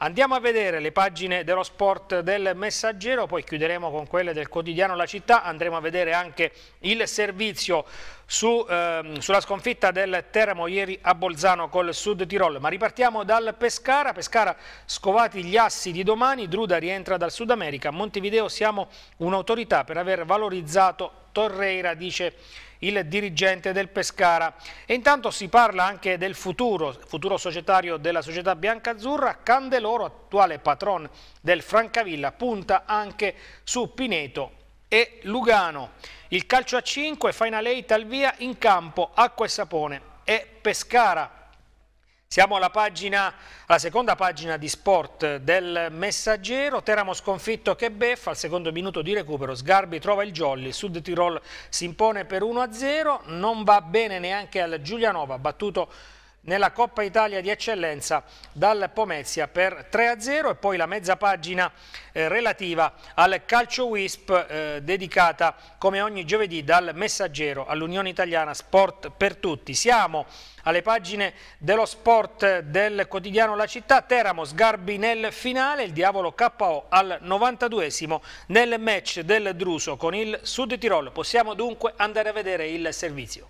Andiamo a vedere le pagine dello sport del Messaggero, poi chiuderemo con quelle del quotidiano La Città, andremo a vedere anche il servizio su, eh, sulla sconfitta del Teramo ieri a Bolzano col Sud Tirol, ma ripartiamo dal Pescara, Pescara scovati gli assi di domani, Druda rientra dal Sud America, a Montevideo siamo un'autorità per aver valorizzato Torreira, dice il dirigente del Pescara. E intanto si parla anche del futuro, futuro societario della società biancazzurra, Candeloro, attuale patron del Francavilla, punta anche su Pineto e Lugano. Il calcio a 5, Final 8 al via in campo, Acqua e Sapone e Pescara. Siamo alla, pagina, alla, seconda pagina di sport del Messaggero, Teramo sconfitto che beffa, al secondo minuto di recupero Sgarbi trova il jolly, Sud Tirol si impone per 1-0, non va bene neanche al Giulianova, battuto nella Coppa Italia di Eccellenza dal Pomezia per 3-0 e poi la mezza pagina eh, relativa al calcio WISP eh, dedicata come ogni giovedì dal Messaggero all'Unione Italiana Sport per Tutti. Siamo alle pagine dello sport del quotidiano La Città, Teramo sgarbi nel finale, il diavolo KO al 92esimo nel match del Druso con il Sud Tirol. Possiamo dunque andare a vedere il servizio.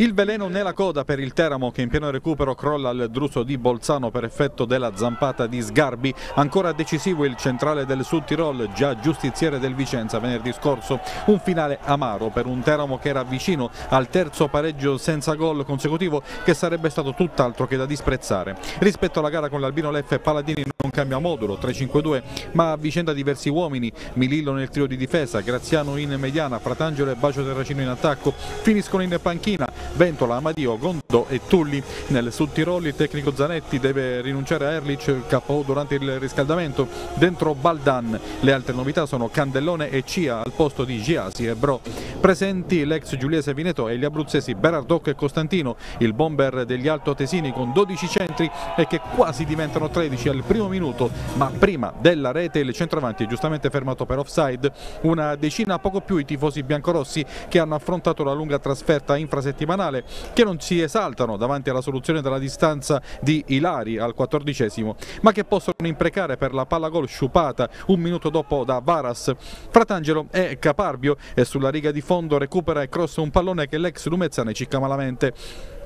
Il veleno nella coda per il Teramo che in pieno recupero crolla al druso di Bolzano per effetto della zampata di Sgarbi, ancora decisivo il centrale del Sud Tirol, già giustiziere del Vicenza venerdì scorso, un finale amaro per un Teramo che era vicino al terzo pareggio senza gol consecutivo che sarebbe stato tutt'altro che da disprezzare. Rispetto alla gara con l'Albino Leffe Paladini non cambia modulo, 3-5-2, ma avvicenda diversi uomini, Milillo nel trio di difesa, Graziano in mediana, Fratangelo e Bacio Terracino in attacco, finiscono in panchina Messina, Ventola, Amadio, Gondo e Tulli. Nel Sud Tirolo il tecnico Zanetti deve rinunciare a Erlich, KO durante il riscaldamento, dentro Baldan. Le altre novità sono Candellone e Cia al posto di Giasi e Bro. Presenti l'ex giuliese Vineto e gli abruzzesi Berardoc e Costantino, il bomber degli Alto Tesini con 12 centri e che quasi diventano 13 al primo minuto, ma prima della rete il centravanti è giustamente fermato per offside. Una decina poco più i tifosi biancorossi che hanno affrontato la lunga trasferta infrasettimana settimanale che non si esaltano davanti alla soluzione della distanza di Ilari al quattordicesimo, ma che possono imprecare per la palla gol sciupata un minuto dopo da Varas. Fratangelo è Caparbio e sulla riga di fondo recupera e crossa un pallone che l'ex Lumezzane cicca malamente.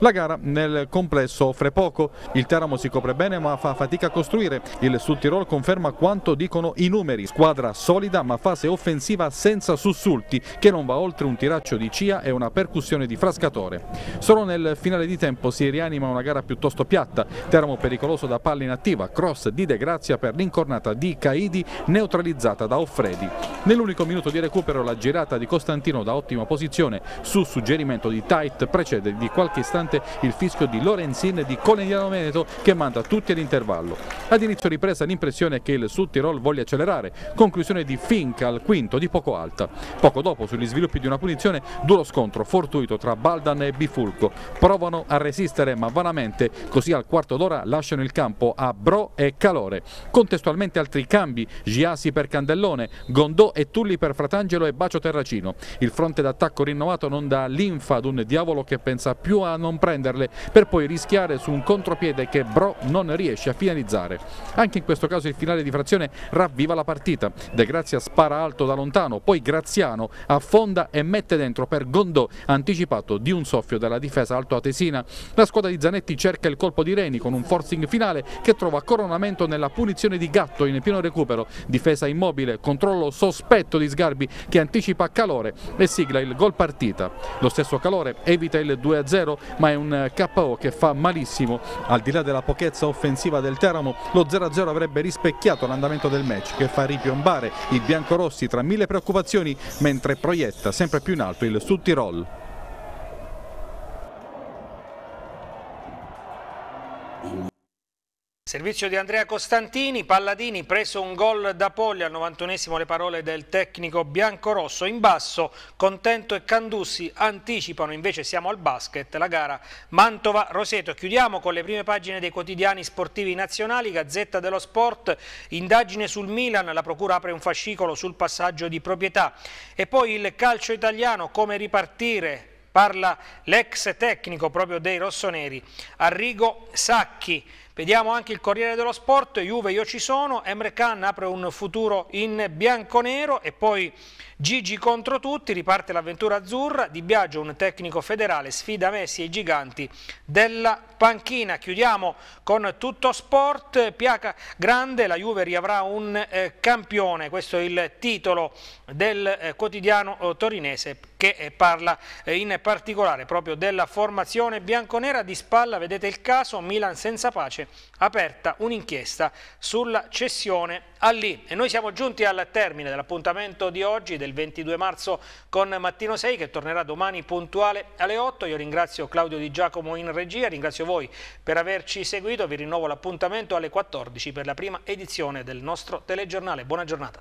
La gara nel complesso offre poco, il Teramo si copre bene ma fa fatica a costruire, il Sud Tirol conferma quanto dicono i numeri, squadra solida ma fase offensiva senza sussulti che non va oltre un tiraccio di Cia e una percussione di Frascatore. Solo nel finale di tempo si rianima una gara piuttosto piatta, Teramo pericoloso da palla inattiva, cross di De Grazia per l'incornata di Caidi neutralizzata da Offredi. Nell'unico minuto di recupero la girata di Costantino da ottima posizione su suggerimento di Tight precede di qualche istante finalmente il fischio di Lorenzin e di Conegliano Veneto che manda tutti all'intervallo. Ad inizio ripresa l'impressione che il Sud Tirol voglia accelerare, conclusione di Finca al quinto di poco alta. Poco dopo sugli sviluppi di una punizione duro scontro fortuito tra Baldan e Bifulco. Provano a resistere ma vanamente, così al quarto d'ora lasciano il campo a Bro e Calore. Contestualmente altri cambi, Giasi per Candellone, Gondò e Tulli per Fratangelo e Bacio Terracino. Il fronte d'attacco rinnovato non dà linfa ad un diavolo che pensa più a non prenderle per poi rischiare su un contropiede che Bro non riesce a finalizzare. Anche in questo caso il finale di frazione ravviva la partita. De Grazia spara alto da lontano, poi Graziano affonda e mette dentro per Gondò, anticipato di un soffio dalla difesa altoatesina. La squadra di Zanetti cerca il colpo di Reni con un forcing finale che trova coronamento nella punizione di Gatto in pieno recupero. Difesa immobile, controllo sospetto di Sgarbi che anticipa Calore e sigla il gol partita. Lo stesso Calore evita il 2-0 ma è è un eh, KO che fa malissimo. Al di là della pochezza offensiva del Teramo, lo 0-0 avrebbe rispecchiato l'andamento del match che fa ripiombare i biancorossi tra mille preoccupazioni mentre proietta sempre più in alto il Sud Tirol. Servizio di Andrea Costantini, Palladini preso un gol da Poglia al 91 esimo le parole del tecnico biancorosso in basso, Contento e Candussi anticipano invece siamo al basket, la gara Mantova-Roseto. Chiudiamo con le prime pagine dei quotidiani sportivi nazionali, Gazzetta dello Sport, indagine sul Milan, la procura apre un fascicolo sul passaggio di proprietà e poi il calcio italiano, come ripartire, parla l'ex tecnico proprio dei rossoneri, Arrigo Sacchi. Vediamo anche il Corriere dello Sport, Juve io ci sono, Emre Can apre un futuro in bianco-nero e poi Gigi contro tutti, riparte l'avventura azzurra, Di Biagio un tecnico federale, sfida Messi e i giganti della panchina. Chiudiamo con tutto sport, Piaca grande, la Juve riavrà un eh, campione, questo è il titolo del eh, quotidiano eh, torinese che eh, parla eh, in particolare proprio della formazione bianconera di spalla, vedete il caso, Milan senza pace, aperta un'inchiesta sulla cessione a lì. E noi siamo giunti al termine dell'appuntamento di oggi, del 22 marzo, con Mattino 6, che tornerà domani puntuale alle 8. Io ringrazio Claudio Di Giacomo in regia, ringrazio voi per averci seguito. Vi rinnovo l'appuntamento alle 14 per la prima edizione del nostro telegiornale. Buona giornata.